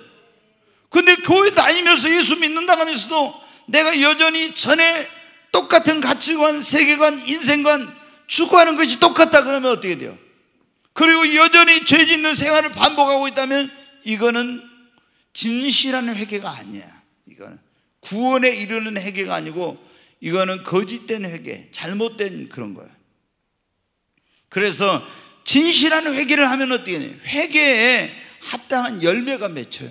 근데 교회 다니면서 예수 믿는다 하면서도 내가 여전히 전에 똑같은 가치관, 세계관, 인생관 추구하는 것이 똑같다 그러면 어떻게 돼요? 그리고 여전히 죄 짓는 생활을 반복하고 있다면 이거는 진실한 회개가 아니야. 이거는 구원에 이르는 회개가 아니고 이거는 거짓된 회개, 잘못된 그런 거야. 그래서 진실한 회개를 하면 어떻게 되냐? 회개에 합당한 열매가 맺혀요.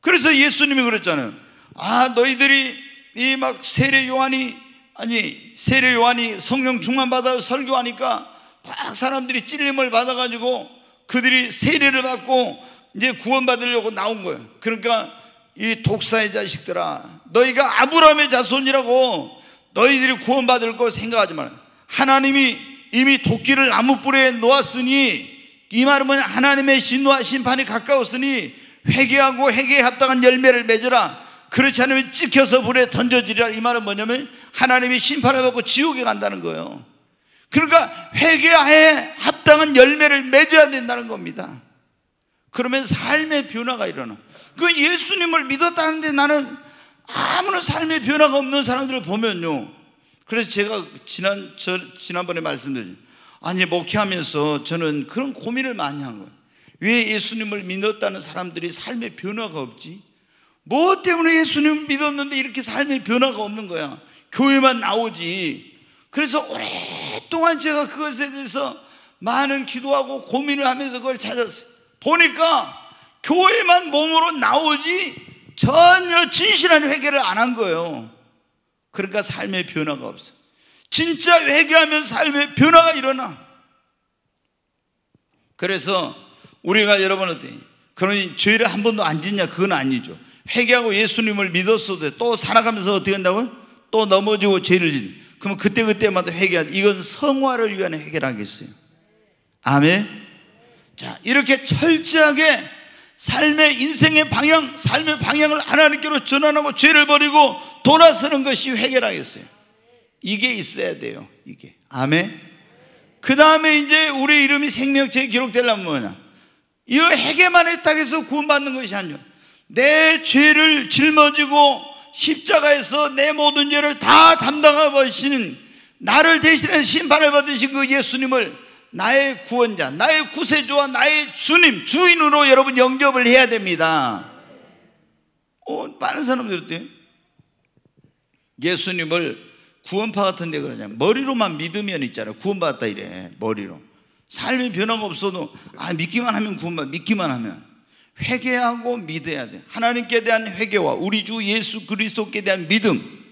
그래서 예수님이 그랬잖아요. 아, 너희들이 이 막 세례 요한이 아니 세례 요한이 성령 충만 받아 설교하니까 막 사람들이 찔림을 받아가지고 그들이 세례를 받고 이제 구원받으려고 나온 거예요. 그러니까 이 독사의 자식들아, 너희가 아브라함의 자손이라고 너희들이 구원받을 거 생각하지 말라. 하나님이 이미 도끼를 나무뿌리에 놓았으니 이 말은 뭐냐 하나님의 진노와 심판이 가까웠으니 회개하고 회개에 합당한 열매를 맺어라 그렇지 않으면 찍혀서 불에 던져지리라 이 말은 뭐냐면 하나님이 심판을 받고 지옥에 간다는 거예요 그러니까 회개에 합당한 열매를 맺어야 된다는 겁니다 그러면 삶의 변화가 일어나 그 예수님을 믿었다는데 나는 아무런 삶의 변화가 없는 사람들을 보면요 그래서 제가 지난, 저, 지난번에 말씀드린, 아니, 목회하면서 저는 그런 고민을 많이 한 거예요. 왜 예수님을 믿었다는 사람들이 삶에 변화가 없지? 뭐 때문에 예수님 믿었는데 이렇게 삶에 변화가 없는 거야? 교회만 나오지. 그래서 오랫동안 제가 그것에 대해서 많은 기도하고 고민을 하면서 그걸 찾았어요. 보니까 교회만 몸으로 나오지 전혀 진실한 회개를 안 한 거예요. 그러니까 삶의 변화가 없어. 진짜 회개하면 삶의 변화가 일어나. 그래서 우리가 여러분 어때? 그러니 죄를 한 번도 안 짓냐? 그건 아니죠. 회개하고 예수님을 믿었어도 또 살아가면서 어떻게 한다고또 넘어지고 죄를 짓. 그러면 그때그때마다 회개한 이건 성화를 위한 회개라겠어요. 아멘. 자, 이렇게 철저하게 삶의 인생의 방향, 삶의 방향을 하나님께로 전환하고 죄를 버리고 돌아서는 것이 회개라겠어요. 이게 있어야 돼요. 이게. 아멘. 그 다음에 이제 우리 이름이 생명체에 기록되려면 뭐냐? 이 회개만 했다 해서 구원받는 것이 아니요. 내 죄를 짊어지고 십자가에서 내 모든 죄를 다 담당하시는 나를 대신한 심판을 받으신 그 예수님을 나의 구원자, 나의 구세주와 나의 주님, 주인으로 여러분 영접을 해야 됩니다. 어, 많은 사람들이 어때요? 예수님을 구원파 같은데 그러냐. 머리로만 믿으면 있잖아. 구원받았다 이래. 머리로. 삶이 변화가 없어도, 아, 믿기만 하면 구원받, 믿기만 하면. 회개하고 믿어야 돼. 하나님께 대한 회개와 우리 주 예수 그리스도께 대한 믿음.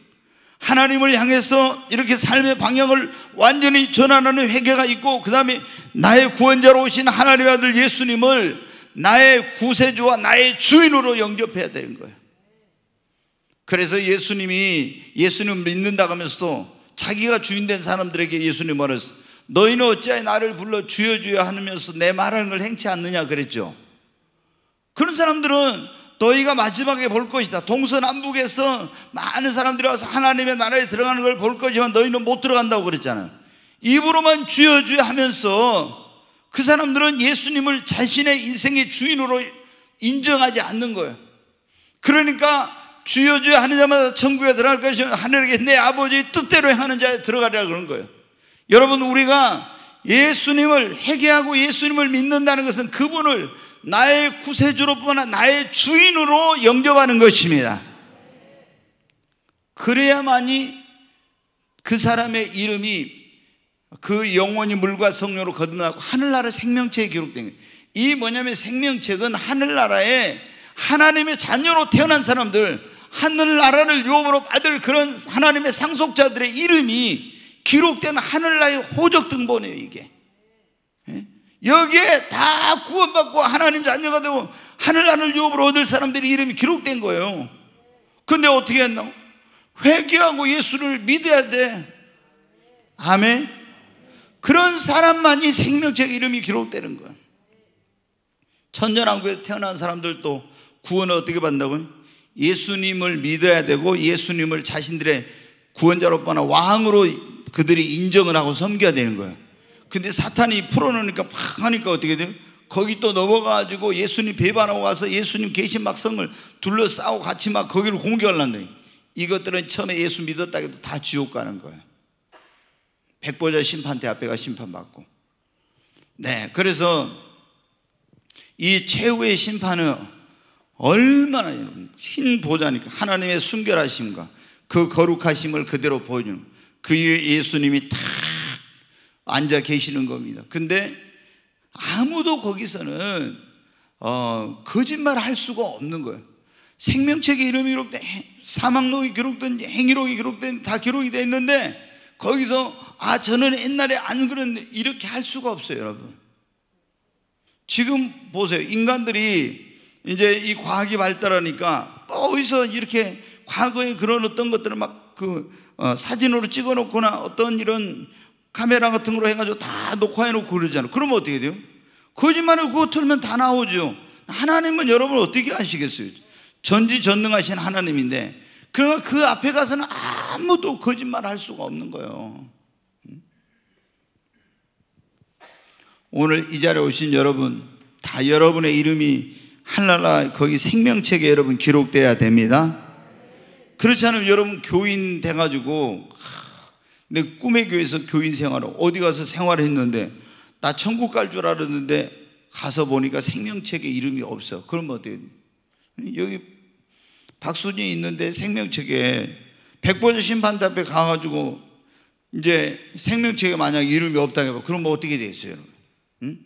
하나님을 향해서 이렇게 삶의 방향을 완전히 전환하는 회개가 있고 그 다음에 나의 구원자로 오신 하나님의 아들 예수님을 나의 구세주와 나의 주인으로 영접해야 되는 거예요 그래서 예수님이 예수님 믿는다고 하면서도 자기가 주인된 사람들에게 예수님 말했어 너희는 어찌하여 나를 불러 주여 주여 하면서 내 말하는 걸 행치 않느냐 그랬죠 그런 사람들은 너희가 마지막에 볼 것이다. 동서남북에서 많은 사람들이 와서 하나님의 나라에 들어가는 걸 볼것지만 너희는 못 들어간다고 그랬잖아 입으로만 주여 주여 하면서 그 사람들은 예수님을 자신의 인생의 주인으로 인정하지 않는 거예요. 그러니까 주여 주여 하는 자마다 천국에 들어갈 것이 하늘에내 아버지 뜻대로 하는 자에 들어가리라 그런 거예요. 여러분 우리가 예수님을 회개하고 예수님을 믿는다는 것은 그분을 나의 구세주로뿐만 나의 주인으로 영접하는 것입니다. 그래야만이 그 사람의 이름이 그 영혼이 물과 성료로 거듭나고 하늘나라 생명체에 기록된 이 뭐냐면 생명책은 하늘나라에 하나님의 자녀로 태어난 사람들, 하늘나라를 유업으로 받을 그런 하나님의 상속자들의 이름이 기록된 하늘나라의 호적 등본이에요, 이게. 예? 여기에 다 구원받고 하나님 자녀가 되고 하늘하늘 유업을 얻을 사람들이 이름이 기록된 거예요. 근데 어떻게 했나? 회개하고 예수를 믿어야 돼. 아멘. 그런 사람만이 생명책 이름이 기록되는 거야. 천년왕국에 태어난 사람들도 구원을 어떻게 받는다고 예수님을 믿어야 되고 예수님을 자신들의 구원자로뿐 아 왕으로 그들이 인정을 하고 섬겨야 되는 거예요. 근데 사탄이 풀어놓으니까 팍 하니까 어떻게 돼요? 거기 또 넘어가가지고 예수님 배반하고 가서 예수님 계신 막성을 둘러싸고 같이 막 거기를 공격하려는 이것들은 처음에 예수 믿었다 해도 다 지옥 가는 거예요. 백보자 심판대 앞에가 심판받고. 네. 그래서 이 최후의 심판은 얼마나 흰 보자니까 하나님의 순결하심과 그 거룩하심을 그대로 보여주는 그 위에 예수님이 다 앉아 계시는 겁니다. 근데 아무도 거기서는 어, 거짓말 할 수가 없는 거예요. 생명책의 이름이 기록된 사망록이 기록된 행위록이 기록된 다 기록이 되어 있는데 거기서 아 저는 옛날에 안 그랬는데 이렇게 할 수가 없어요, 여러분. 지금 보세요. 인간들이 이제 이 과학이 발달하니까 어디서 이렇게 과거에 그런 어떤 것들을 막그 어, 사진으로 찍어놓거나 어떤 이런 카메라 같은 걸로 해가지고 다 녹화해놓고 그러잖아요. 그러면 어떻게 돼요? 거짓말을 그거 틀면 다 나오죠. 하나님은 여러분 어떻게 아시겠어요? 전지전능하신 하나님인데, 그러니그 앞에 가서는 아무도 거짓말 할 수가 없는 거예요. 오늘 이 자리에 오신 여러분, 다 여러분의 이름이 한나라 거기 생명책에 여러분 기록돼야 됩니다. 그렇지 않으면 여러분 교인 돼가지고 내 꿈의 교회에서 교인 생활을 어디 가서 생활했는데 나 천국 갈 줄 알았는데 가서 보니까 생명책에 이름이 없어. 그러면 어떻게 여기 박순이 있는데 생명책에 백보자 심판대 에 가가지고 이제 생명책에 만약 이름이 없다 해봐. 그럼 뭐 어떻게 되겠어요, 여러분? 응?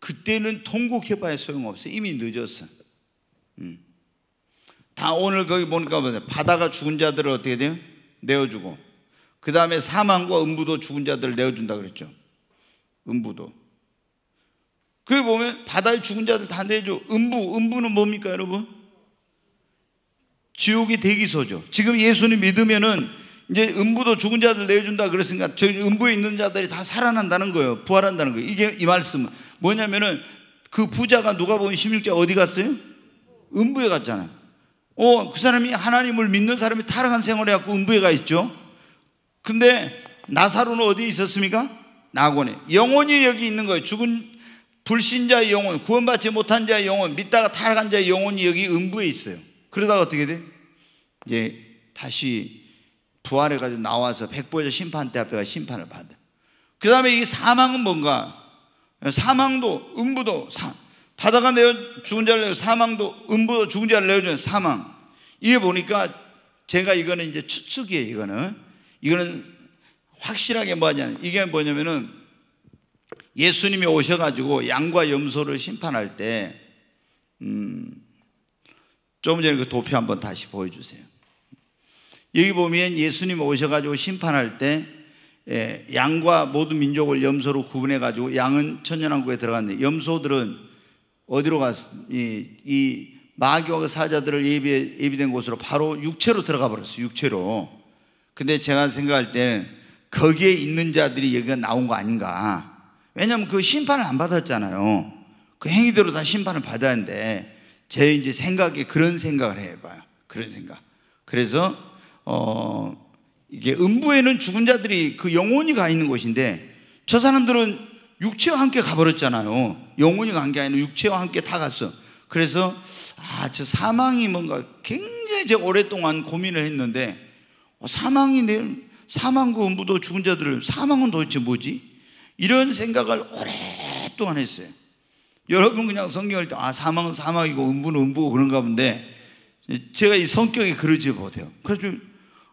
그때는 통곡해봐야 소용없어. 이미 늦었어. 응. 다 오늘 거기 보니까 바다가 죽은 자들을 어떻게 돼요? 내어주고 그 다음에 사망과 음부도 죽은 자들을 내어준다 그랬죠. 음부도. 그게 보면 바다에 죽은 자들 다 내줘. 음부, 음부는 뭡니까, 여러분? 지옥의 대기소죠. 지금 예수님 믿으면은 이제 음부도 죽은 자들 내어준다 그랬으니까 저 음부에 있는 자들이 다 살아난다는 거예요. 부활한다는 거예요. 이게 이 말씀은 뭐냐면은 그 부자가 누가 보면 16자 어디 갔어요? 음부에 갔잖아요. 어, 그 사람이 하나님을 믿는 사람이 타락한 생활을 해갖고 음부에 가 있죠. 근데 나사로는 어디 있었습니까? 낙원에. 영혼이 여기 있는 거예요. 죽은 불신자의 영혼, 구원받지 못한 자의 영혼, 믿다가 타락한 자의 영혼이 여기 음부에 있어요. 그러다가 어떻게 돼? 이제 다시 부활해가지고 나와서 백보자 심판대 앞에 가 심판을 받아. 그 다음에 이 사망은 뭔가? 사망도, 음부도, 사, 바다가 내어 죽은 자를 내어 사망도, 음부도 죽은 자를 내어주는 사망. 이게 보니까 제가 이거는 이제 추측이에요, 이거는. 이거는 확실하게 뭐하냐 이게 뭐냐면은 예수님이 오셔가지고 양과 염소를 심판할 때 음, 조금 전에 그 도표 한번 다시 보여주세요. 여기 보면 예수님 오셔가지고 심판할 때 예, 양과 모든 민족을 염소로 구분해가지고 양은 천연왕국에 들어갔는데 염소들은 어디로 갔, 이, 이 마귀와 그 사자들을 예비, 예비된 곳으로 바로 육체로 들어가 버렸어요. 육체로. 근데 제가 생각할 때는 거기에 있는 자들이 여기가 나온 거 아닌가. 왜냐하면 그 심판을 안 받았잖아요. 그 행위대로 다 심판을 받아야 하는데 제 이제 생각에 그런 생각을 해봐요. 그런 생각. 그래서 어 이게 음부에는 죽은 자들이 그 영혼이 가 있는 곳인데 저 사람들은 육체와 함께 가버렸잖아요. 영혼이 간 게 아니라 육체와 함께 다 갔어. 그래서 아 저 사망이 뭔가 굉장히 제가 오랫동안 고민을 했는데 어, 사망이 내 사망과 그 음부도 죽은 자들을 사망은 도대체 뭐지? 이런 생각을 오랫동안 했어요. 여러분 그냥 성경을 아 사망은 사망이고 음부는 음부고 그런가 본데 제가 이 성격이 그러지 못해요. 그래서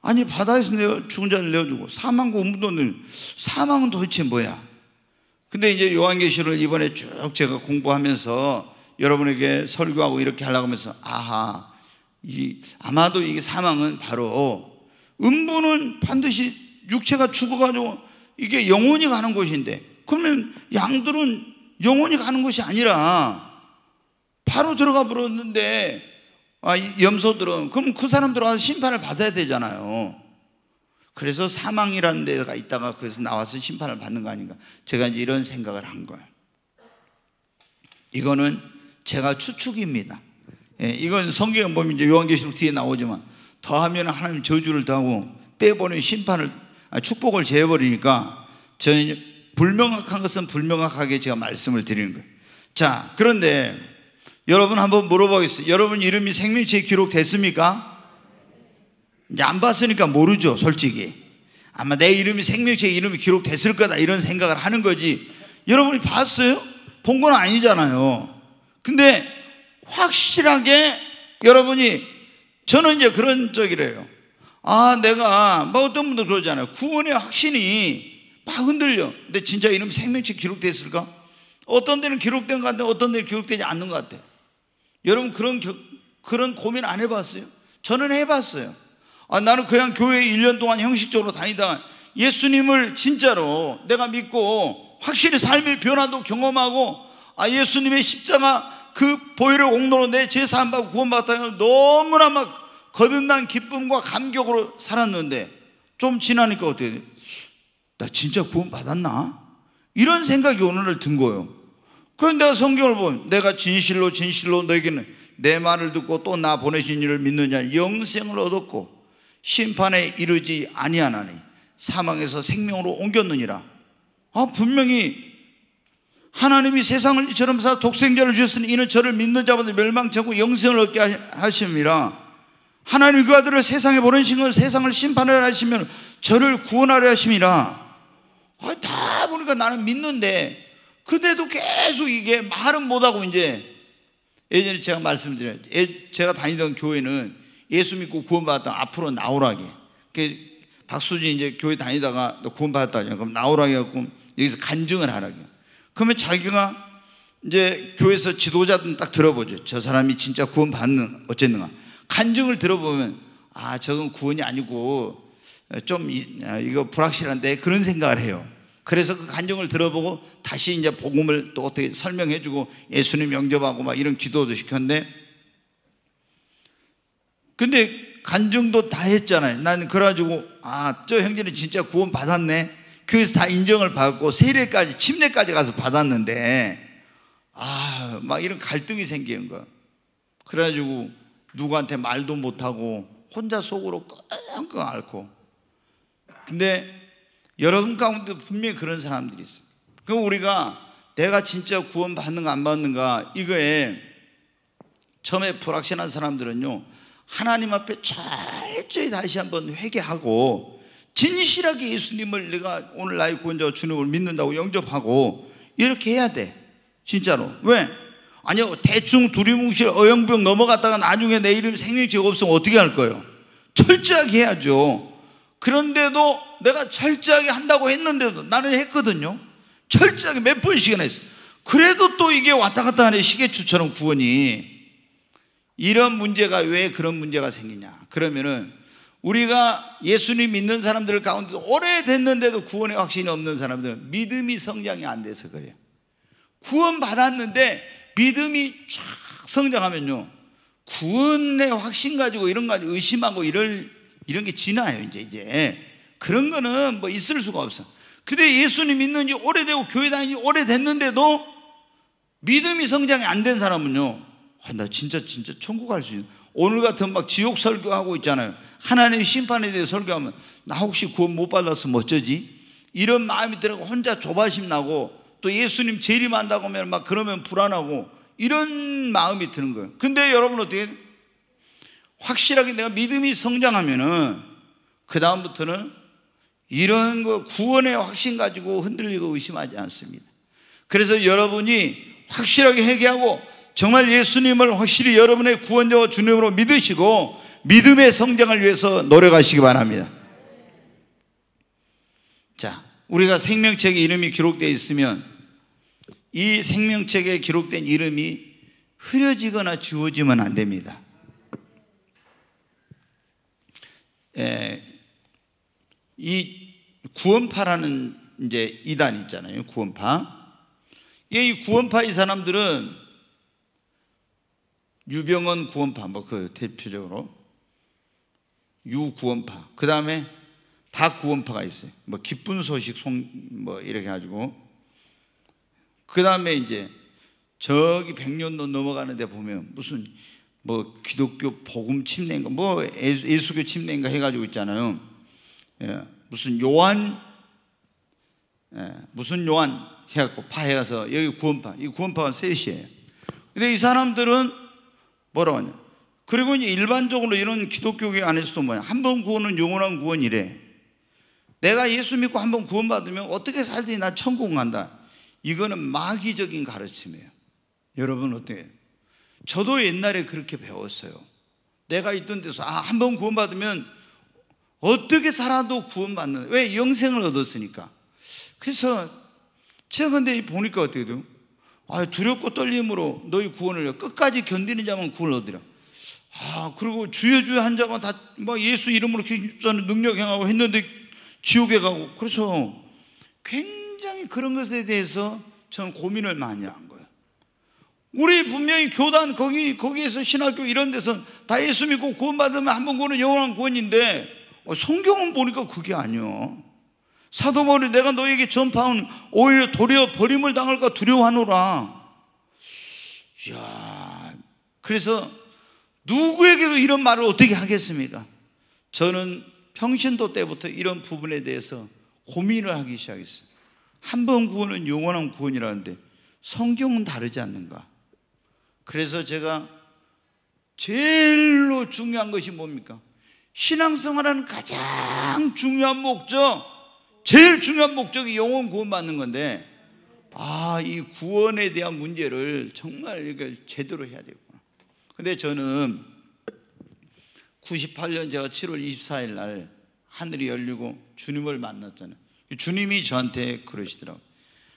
아니 바다에서 내어 죽은 자를 내어주고 사망과 그 음부도 내 사망은 도대체 뭐야? 근데 이제 요한계시를 이번에 쭉 제가 공부하면서 여러분에게 설교하고 이렇게 하려고 하면서 아하 이 아마도 이게 사망은 바로 음부는 반드시 육체가 죽어가지고 이게 영혼이 가는 곳인데 그러면 양들은 영혼이 가는 것이 아니라 바로 들어가 버렸는데 아, 염소들은 그럼 그 사람 들어가서 심판을 받아야 되잖아요. 그래서 사망이라는 데가 있다가 그래서 나와서 심판을 받는 거 아닌가. 제가 이제 이런 생각을 한 거예요. 이거는 제가 추측입니다. 예, 이건 성경에 보면 이제 요한계시록 뒤에 나오지만 더하면 하나님 저주를 더하고 빼보는 심판을 아, 축복을 재버리니까 저는 불명확한 것은 불명확하게 제가 말씀을 드리는 거예요. 자, 그런데 여러분 한번 물어보겠습니다. 여러분 이름이 생명체에 기록됐습니까? 이제 안 봤으니까 모르죠, 솔직히. 아마 내 이름이 생명체 이름이 기록됐을 거다 이런 생각을 하는 거지. 여러분이 봤어요? 본 건 아니잖아요. 근데 확실하게 여러분이 저는 이제 그런 쪽이래요. 아, 내가, 막 뭐 어떤 분도 그러잖아요. 구원의 확신이 막 흔들려. 근데 진짜 이름 생명체 기록되 있을까? 어떤 데는 기록된 것 같은데 어떤 데는 기록되지 않는 것 같아요. 여러분, 그런, 겨, 그런 고민 안 해봤어요? 저는 해봤어요. 아, 나는 그냥 교회에 1년 동안 형식적으로 다니다 예수님을 진짜로 내가 믿고 확실히 삶의 변화도 경험하고 아, 예수님의 십자가 그 보혈의 공로로 내 제사한 바 구원받았다는 너무나 막 거듭난 기쁨과 감격으로 살았는데 좀 지나니까 어떻게 돼? 나 진짜 구원받았나? 이런 생각이 오늘을 든 거예요. 그래 내가 성경을 보면 내가 진실로 진실로 너에게는 내 말을 듣고 또 나 보내신 이를 믿느냐 영생을 얻었고 심판에 이르지 아니하나니 사망에서 생명으로 옮겼느니라. 아 분명히 하나님이 세상을 이처럼 사 독생자를 주셨으니 이는 저를 믿는 자마다 멸망치고 영생을 얻게 하십니다. 하나님 그 아들을 세상에 보내신 건 세상을 심판하려 하시면 저를 구원하려 하십니다. 아, 다 보니까 나는 믿는데 근데도 계속 이게 말은 못하고 이제 예전에 제가 말씀드려요. 예, 제가 다니던 교회는 예수 믿고 구원받았다 앞으로 나오라게. 그 박수진 이제 교회 다니다가 구원받았다 그럼 나오라게 해갖고 여기서 간증을 하라게. 그러면 자기가 이제 교회에서 지도자든 딱 들어보죠. 저 사람이 진짜 구원 받는 어쨌는가 간증을 들어보면 아 저건 구원이 아니고 좀 아, 이거 불확실한데 그런 생각을 해요. 그래서 그 간증을 들어보고 다시 이제 복음을 또 어떻게 설명해주고 예수님 영접하고 막 이런 기도도 시켰는데 근데 간증도 다 했잖아요. 난 그래가지고 아 저 형제는 진짜 구원 받았네. 교회에서 다 인정을 받고 세례까지 침례까지 가서 받았는데 아막 이런 갈등이 생기는 거야. 그래가지고 누구한테 말도 못하고 혼자 속으로 끙끙 앓고. 근데 여러분 가운데 분명히 그런 사람들이 있어. 그럼 우리가 내가 진짜 구원 받는가 안 받는가 이거에 처음에 불확실한 사람들은요 하나님 앞에 철저히 다시 한번 회개하고 진실하게 예수님을 내가 오늘 나의 구원자와 주님을 믿는다고 영접하고 이렇게 해야 돼. 진짜로. 왜? 아니요. 대충 두리뭉실 어영병 넘어갔다가 나중에 내 이름 생명체가 없으면 어떻게 할 거예요? 철저하게 해야죠. 그런데도 내가 철저하게 한다고 했는데도 나는 했거든요. 철저하게 몇 번씩이나 했어. 그래도 또 이게 왔다 갔다 하는 시계추처럼 구원이 이런 문제가 왜 그런 문제가 생기냐? 그러면은 우리가 예수님 믿는 사람들 가운데 오래됐는데도 구원의 확신이 없는 사람들은 믿음이 성장이 안 돼서 그래요. 구원 받았는데 믿음이 쫙 성장하면요. 구원의 확신 가지고 이런 거 의심하고 이럴 이런 게 지나요, 이제 이제. 그런 거는 뭐 있을 수가 없어. 근데 예수님 믿는 지 오래되고 교회 다니지 오래됐는데도 믿음이 성장이 안 된 사람은요. 아, 나 진짜 진짜 천국 갈 수 있는 오늘 같은 막 지옥 설교하고 있잖아요. 하나님의 심판에 대해 설교하면 나 혹시 구원 못 받아서 뭐 어쩌지? 이런 마음이 들어가 혼자 조바심 나고 또 예수님 재림한다고 하면 막 그러면 불안하고 이런 마음이 드는 거예요. 근데 여러분 어떻게 확실하게 내가 믿음이 성장하면은 그 다음부터는 이런 거 구원의 확신 가지고 흔들리고 의심하지 않습니다. 그래서 여러분이 확실하게 회개하고 정말 예수님을 확실히 여러분의 구원자와 주님으로 믿으시고 믿음의 성장을 위해서 노력하시기 바랍니다. 자, 우리가 생명책에 이름이 기록되어 있으면 이 생명책에 기록된 이름이 흐려지거나 지워지면 안 됩니다. 에, 예, 이 구원파라는 이제 이단 있잖아요. 구원파. 예, 이 구원파 이 사람들은 유병원 구원파 뭐 그 대표적으로 유구원파. 그 다음에 다 구원파가 있어요. 뭐 기쁜 소식 송, 뭐 이렇게 해 가지고. 그 다음에 이제 저기 백년도 넘어가는데 보면 무슨 뭐 기독교 복음 침례인가 뭐 예수, 교 침례인가 해가지고 있잖아요. 예, 무슨 요한, 예, 무슨 요한 해갖고 파해가서 여기 구원파, 이 구원파가 셋이에요. 근데 이 사람들은 뭐라고 하냐. 그리고 이제 일반적으로 이런 기독교계 안에서도 뭐냐한 번 구원은 영원한 구원이래. 내가 예수 믿고 한 번 구원받으면 어떻게 살든지 나 천국 간다. 이거는 마귀적인 가르침이에요. 여러분 어때요? 저도 옛날에 그렇게 배웠어요. 내가 있던 데서 아, 한 번 구원받으면 어떻게 살아도 구원받는 왜 영생을 얻었으니까. 그래서 제가 근데 보니까 어떻게 돼요? 아, 두렵고 떨림으로 너희 구원을 끝까지 견디는 자만 구원을 얻으라. 아, 그리고 주여 주여 한 자만 다막 예수 이름으로 기준 쫓는 능력 행하고 했는데 지옥에 가고 그래서 굉장히 그런 것에 대해서 저는 고민을 많이 한 거예요. 우리 분명히 교단 거기 거기에서 신학교 이런 데서 다 예수 믿고 구원받으면 한 번 구원은 영원한 구원인데 어, 성경은 보니까 그게 아니요. 사도 바울이 내가 너에게 전파한 오히려 도리어 버림을 당할까 두려워하노라. 야, 그래서 누구에게도 이런 말을 어떻게 하겠습니까? 저는 평신도 때부터 이런 부분에 대해서 고민을 하기 시작했어요. 한 번 구원은 영원한 구원이라는데 성경은 다르지 않는가? 그래서 제가 제일로 중요한 것이 뭡니까? 신앙생활하는 가장 중요한 목적, 제일 중요한 목적이 영혼 구원받는 건데, 아, 이 구원에 대한 문제를 정말 제대로 해야 되고, 근데 저는 98년 제가 7월 24일 날 하늘이 열리고 주님을 만났잖아요. 주님이 저한테 그러시더라고요.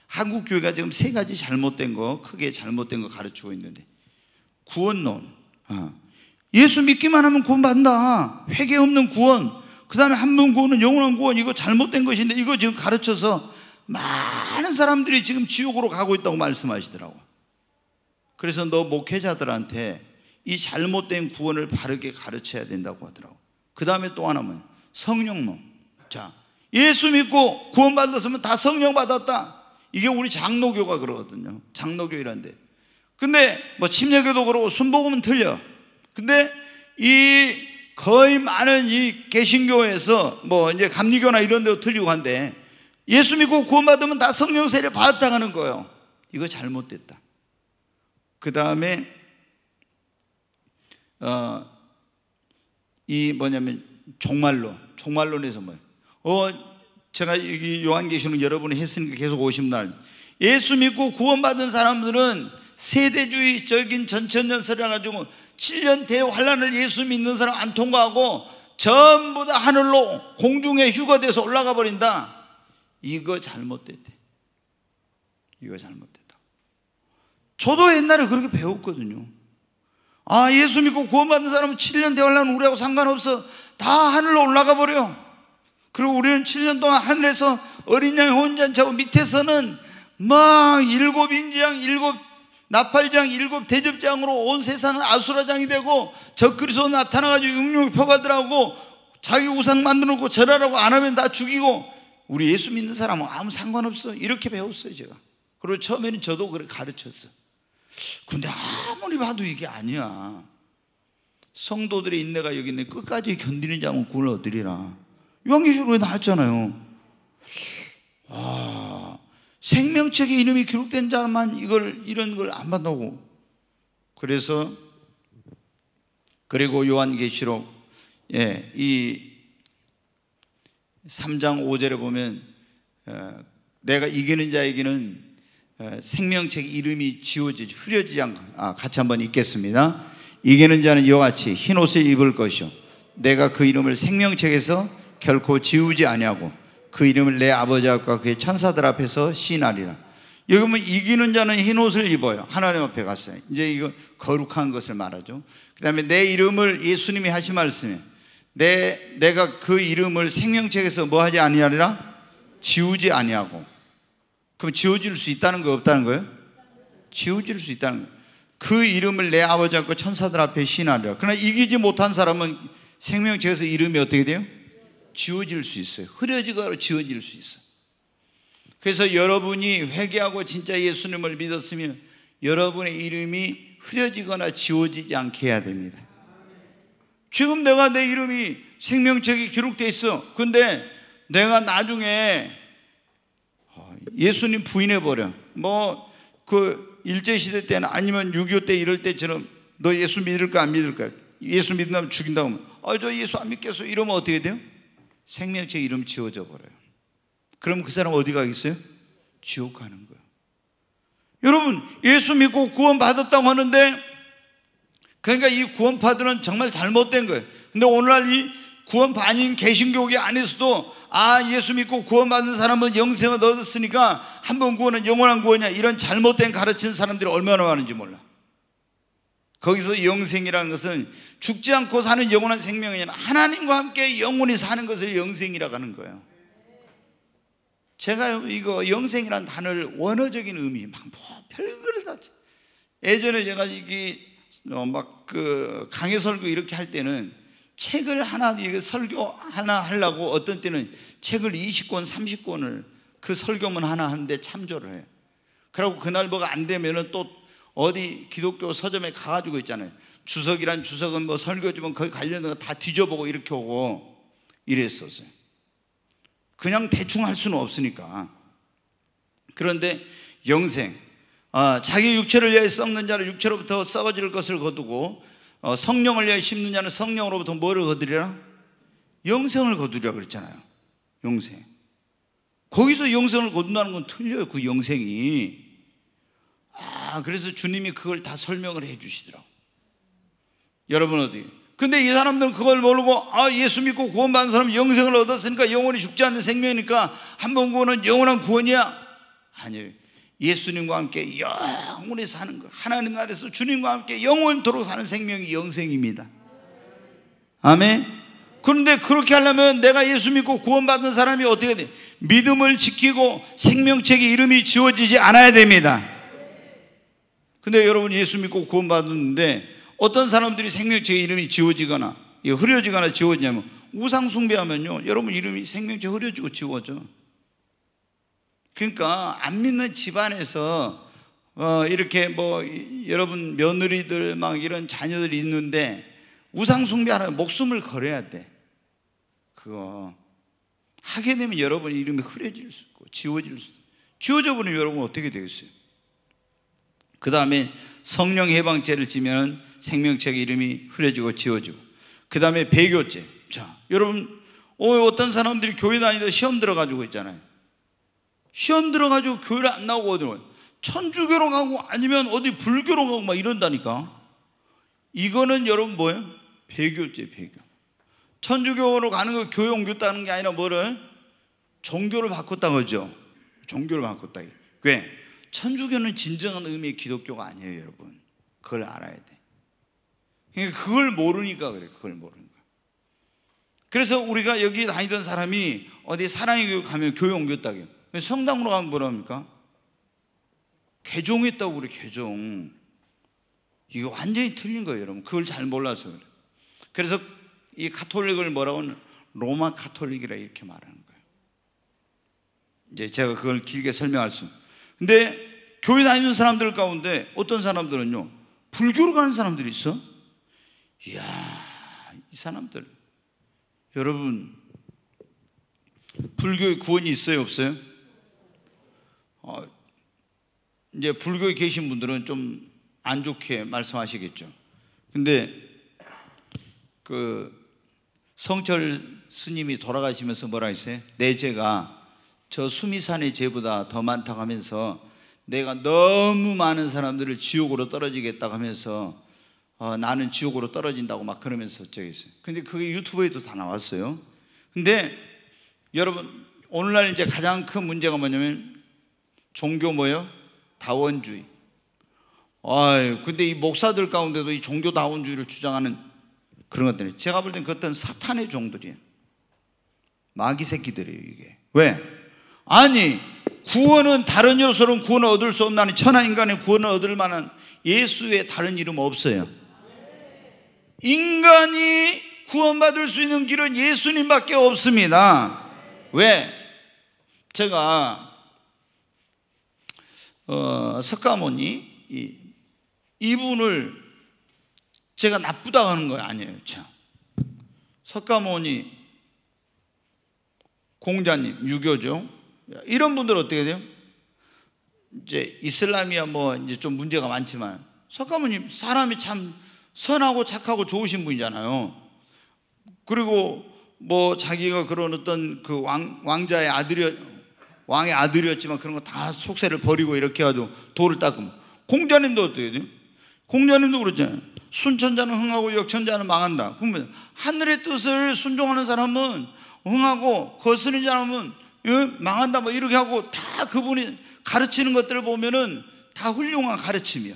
한국 교회가 지금 세 가지 잘못된 거 크게 잘못된 거 가르치고 있는데 구원론. 어. 예수 믿기만 하면 구원받는다. 회개 없는 구원. 그 다음에 한번 구원은 영원한 구원. 이거 잘못된 것인데 이거 지금 가르쳐서 많은 사람들이 지금 지옥으로 가고 있다고 말씀하시더라고. 그래서 너 목회자들한테 이 잘못된 구원을 바르게 가르쳐야 된다고 하더라고. 그 다음에 또 하나 뭐 성령론. 자, 예수 믿고 구원받았으면 다 성령 받았다. 이게 우리 장로교가 그러거든요. 장로교이란데. 근데 뭐 침례교도 그러고 순복음은 틀려. 근데 이 거의 많은 이 개신교에서 뭐 이제 감리교나 이런 데도 틀리고 한데 예수 믿고 구원받으면 다 성령 세례 받았다 하는 거예요. 이거 잘못됐다. 그 다음에 어, 이 뭐냐면 종말론, 종말론에서 뭐요 어, 제가 여기 요한계시는 여러분이 했으니까 계속 오십 날. 예수 믿고 구원받은 사람들은 세대주의적인 전천연설을 가지고 7년 대환란을 예수 믿는 사람 안 통과하고 전부 다 하늘로 공중에 휴가돼서 올라가 버린다. 이거 잘못됐대. 이거 잘못됐다. 저도 옛날에 그렇게 배웠거든요. 아, 예수 믿고 구원받는 사람은 7년 되려면 우리하고 상관없어. 다 하늘로 올라가 버려. 그리고 우리는 7년 동안 하늘에서 어린 양이 혼자자고 밑에서는 막 일곱 인지양, 일곱 나팔장, 일곱 대접장으로 온 세상은 아수라장이 되고 적그리스도 나타나가지고 육룡 표받으라고 자기 우상 만들어놓고 절하라고 안 하면 다 죽이고 우리 예수 믿는 사람은 아무 상관없어. 이렇게 배웠어요, 제가. 그리고 처음에는 저도 그렇게 가르쳤어. 근데 아무리 봐도 이게 아니야. 성도들의 인내가 여기 있네. 끝까지 견디는 자는 구을 얻으리라. 요한계시록에 나왔잖아요. 아, 생명책의 이름이 기록된 자만 이걸, 이런 걸 안 받나고. 그래서, 그리고 요한계시록, 예, 이 3장 5절에 보면, 예, 내가 이기는 자에게는 생명책 이름이 지워지지 흐려지지 않고 아, 같이 한번 읽겠습니다. 이기는 자는 이와 같이 흰 옷을 입을 것이요 내가 그 이름을 생명책에서 결코 지우지 아니하고 그 이름을 내 아버지 앞 그의 천사들 앞에서 시인리라 여기 보면 이기는 자는 흰 옷을 입어요. 하나님 앞에 갔어요. 이제 이거 거룩한 것을 말하죠. 그 다음에 내 이름을 예수님이 하신 말씀에 내가 그 이름을 생명책에서 뭐 하지 아니하리라? 지우지 아니하고 그럼 지워질 수 있다는 거 없다는 거예요? 지워질 수 있다는 거예요. 그 이름을 내 아버지 하고 천사들 앞에 신하리라. 그러나 이기지 못한 사람은 생명체에서 이름이 어떻게 돼요? 지워질 수 있어요. 흐려지고 지워질 수 있어요. 그래서 여러분이 회개하고 진짜 예수님을 믿었으면 여러분의 이름이 흐려지거나 지워지지 않게 해야 됩니다. 지금 내가 내 이름이 생명책에 기록돼 있어. 근데 내가 나중에 예수님 부인해버려. 뭐, 그 일제시대 때는 아니면 6.25 때 이럴 때처럼 너 예수 믿을까 안 믿을까? 예수 믿는다면 죽인다고 하 아, 저 예수 안 믿겠어. 이러면 어떻게 돼요? 생명체 이름 지워져 버려요. 그럼 그 사람 어디 가겠어요? 지옥 가는 거예요. 여러분, 예수 믿고 구원 받았다고 하는데, 그러니까 이 구원파들은 정말 잘못된 거예요. 근데 오늘날 이 구원반인 개신교계 안에서도 아 예수 믿고 구원받는 사람은 영생을 얻었으니까 한 번 구원은 영원한 구원이야 이런 잘못된 가르치는 사람들이 얼마나 많은지 몰라 거기서 영생이라는 것은 죽지 않고 사는 영원한 생명이 아니라 하나님과 함께 영원히 사는 것을 영생이라고 하는 거예요 제가 이거 영생이란 단어를 원어적인 의미 막뭐 별거를 다 예전에 제가 이게 어, 막그 강해 설교 이렇게 할 때는 책을 하나, 설교 하나 하려고 어떤 때는 책을 20권, 30권을 그 설교문 하나 하는데 참조를 해. 그러고 그날 뭐가 안되면또 어디 기독교 서점에 가가지고 있잖아요. 주석이란 주석은 뭐설교지만 거기 관련된 거 다 뒤져보고 이렇게 오고 이랬었어요. 그냥 대충 할 수는 없으니까. 그런데 영생, 아, 자기 육체를 위해 썩는 자를 육체로부터 썩어질 것을 거두고 어, 성령을 위해 심느냐는 성령으로부터 뭐를 거두리라? 영생을 거두리라 그랬잖아요. 영생. 거기서 영생을 거둔다는 건 틀려요. 그 영생이. 아, 그래서 주님이 그걸 다 설명을 해주시더라 여러분 어디? 근데 이 사람들은 그걸 모르고 아 예수 믿고 구원받은 사람 영생을 얻었으니까 영원히 죽지 않는 생명이니까 한 번 구원은 영원한 구원이야. 아니에요. 예수님과 함께 영원히 사는 것. 하나님 나라에서 주님과 함께 영원토록 사는 생명이 영생입니다. 아멘. 그런데 그렇게 하려면 내가 예수 믿고 구원받은 사람이 어떻게 돼? 믿음을 지키고 생명책의 이름이 지워지지 않아야 됩니다. 근데 여러분 예수 믿고 구원받았는데 어떤 사람들이 생명책의 이름이 지워지거나 흐려지거나 지워지냐면 우상숭배하면요. 여러분 이름이 생명체 흐려지고 지워져. 그러니까 안 믿는 집안에서 어, 이렇게 뭐 여러분 며느리들 막 이런 자녀들이 있는데 우상 숭배하라 목숨을 걸어야 돼. 그거 하게 되면 여러분 이름이 흐려질 수 있고 지워질 수 있고 지워져 버리면 여러분 어떻게 되겠어요? 그 다음에 성령 해방죄를 지면 생명책 이름이 흐려지고 지워지고 그 다음에 배교죄 자 여러분 어, 어떤 사람들이 교회 다니다 시험 들어가지고 있잖아요 시험 들어가지고 교회를 안 나오고 어디로 천주교로 가고 아니면 어디 불교로 가고 막 이런다니까. 이거는 여러분 뭐예요? 배교죄 배교. 천주교로 가는 거 교회 옮겼다는 게 아니라 뭐를 종교를 바꿨다 그죠? 종교를 바꿨다. 왜? 천주교는 진정한 의미의 기독교가 아니에요, 여러분. 그걸 알아야 돼. 그러니까 그걸 모르니까 그래. 그걸 모르니까. 그래서 우리가 여기 다니던 사람이 어디 사랑의 교회 가면 교회 옮겼다고요. 성당으로 가면 뭐랍니까 개종했다고 그래, 개종. 이거 완전히 틀린 거예요, 여러분. 그걸 잘 몰라서 그래. 그래서 이 카톨릭을 뭐라고 하는 로마 카톨릭이라 이렇게 말하는 거예요. 이제 제가 그걸 길게 설명할 수. 근데 교회 다니는 사람들 가운데 어떤 사람들은요, 불교로 가는 사람들이 있어. 이야, 이 사람들. 여러분, 불교의 구원이 있어요, 없어요? 어, 이제 불교에 계신 분들은 좀 안 좋게 말씀하시겠죠. 근데 그 성철 스님이 돌아가시면서 뭐라 했어요? 내 죄가 저 수미산의 죄보다 더 많다고 하면서 내가 너무 많은 사람들을 지옥으로 떨어지겠다고 하면서 어, 나는 지옥으로 떨어진다고 막 그러면서 저기 있어요. 근데 그게 유튜브에도 다 나왔어요. 근데 여러분 오늘날 이제 가장 큰 문제가 뭐냐면 종교 뭐요? 다원주의. 아유, 근데 이 목사들 가운데도 이 종교 다원주의를 주장하는 그런 것들이 제가 볼땐 그것들은 사탄의 종들이에요. 마귀 새끼들이에요, 이게. 왜? 아니, 구원은 다른 여로는 구원을 얻을 수 없나니 천하 인간의 구원을 얻을 만한 예수의 다른 이름 없어요. 인간이 구원받을 수 있는 길은 예수님밖에 없습니다. 왜? 제가 어, 석가모니 이, 이분을 제가 나쁘다고 하는 거 아니에요. 참. 석가모니 공자님 유교죠. 이런 분들 어떻게 돼요? 이제 이슬람이야 뭐 이제 좀 문제가 많지만 석가모님 사람이 참 선하고 착하고 좋으신 분이잖아요. 그리고 뭐 자기가 그런 어떤 그 왕, 왕자의 아들이 왕의 아들이었지만 그런 거 다 속세를 버리고 이렇게 해가지고 돌을 닦음. 공자님도 어떻게 돼요? 공자님도 그렇잖아요. 순천자는 흥하고 역천자는 망한다. 그러면 하늘의 뜻을 순종하는 사람은 흥하고 거스는 사람은 예? 망한다. 뭐 이렇게 하고 다 그분이 가르치는 것들을 보면은 다 훌륭한 가르침이야.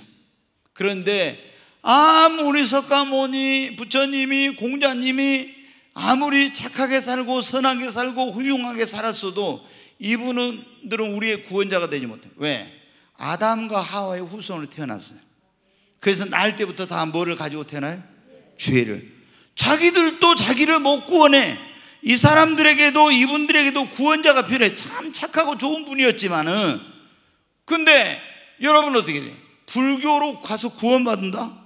그런데 아무리 석가모니 부처님이 공자님이 아무리 착하게 살고 선하게 살고 훌륭하게 살았어도 이분들은 우리의 구원자가 되지 못해. 왜? 아담과 하와의 후손으로 태어났어요. 그래서 날 때부터 다 뭐를 가지고 태어나요? 죄를. 자기들도 자기를 못 구원해. 이 사람들에게도 이분들에게도 구원자가 필요해. 참 착하고 좋은 분이었지만은. 근데 여러분 어떻게 돼? 불교로 가서 구원받는다?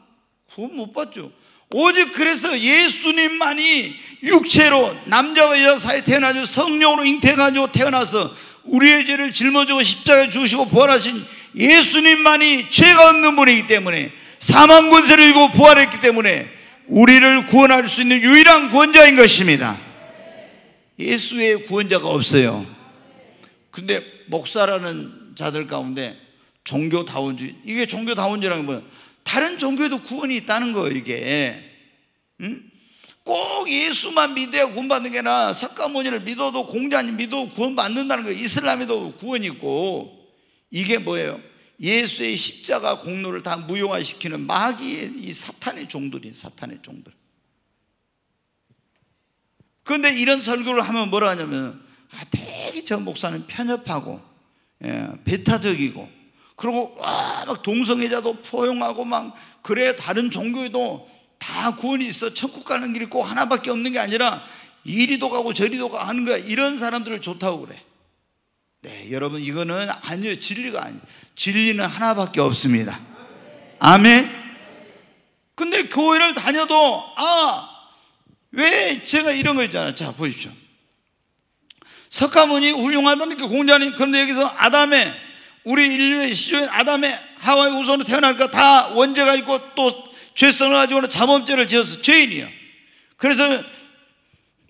구원 못 받죠. 오직 그래서 예수님만이 육체로 남자와 여자사이 에 태어나서 성령으로 잉태가지고 해 태어나서 우리의 죄를 짊어지고 십자가에 주시고 부활하신 예수님만이 죄가 없는 분이기 때문에 사망 권세를 이고 부활했기 때문에 우리를 구원할 수 있는 유일한 구원자인 것입니다. 예수의 구원자가 없어요. 근데 목사라는 자들 가운데 종교다원주의 이게 종교다원주의라는 건 다른 종교에도 구원이 있다는 거예요, 이게. 응? 꼭 예수만 믿어야 구원받는 게 아니라 석가모니를 믿어도 공자님 믿어도 구원받는다는 거예요. 이슬람에도 구원이 있고 이게 뭐예요? 예수의 십자가 공로를 다 무용화시키는 마귀의 이 사탄의 종들이에요. 사탄의 종들. 그런데 이런 설교를 하면 뭐라 하냐면 아, 되게 저 목사는 편협하고 예, 배타적이고 그리고 와, 막 동성애자도 포용하고 막 그래 다른 종교에도 다 구원이 있어 천국 가는 길이 꼭 하나밖에 없는 게 아니라 이리도 가고 저리도 가 하는 거야 이런 사람들을 좋다고 그래 네 여러분 이거는 아니에요 진리가 아니에요 진리는 하나밖에 없습니다 아멘 근데 교회를 다녀도 아 왜 제가 이런 거 있잖아요 자 보십시오 석가모니 훌륭하다는 게 공자님 그런데 여기서 아담의 우리 인류의 시조인 아담의 하와의 우손으로 태어나니까 다 원죄가 있고 또 죄성을 가지고는 자범죄를 지어서 죄인이요. 그래서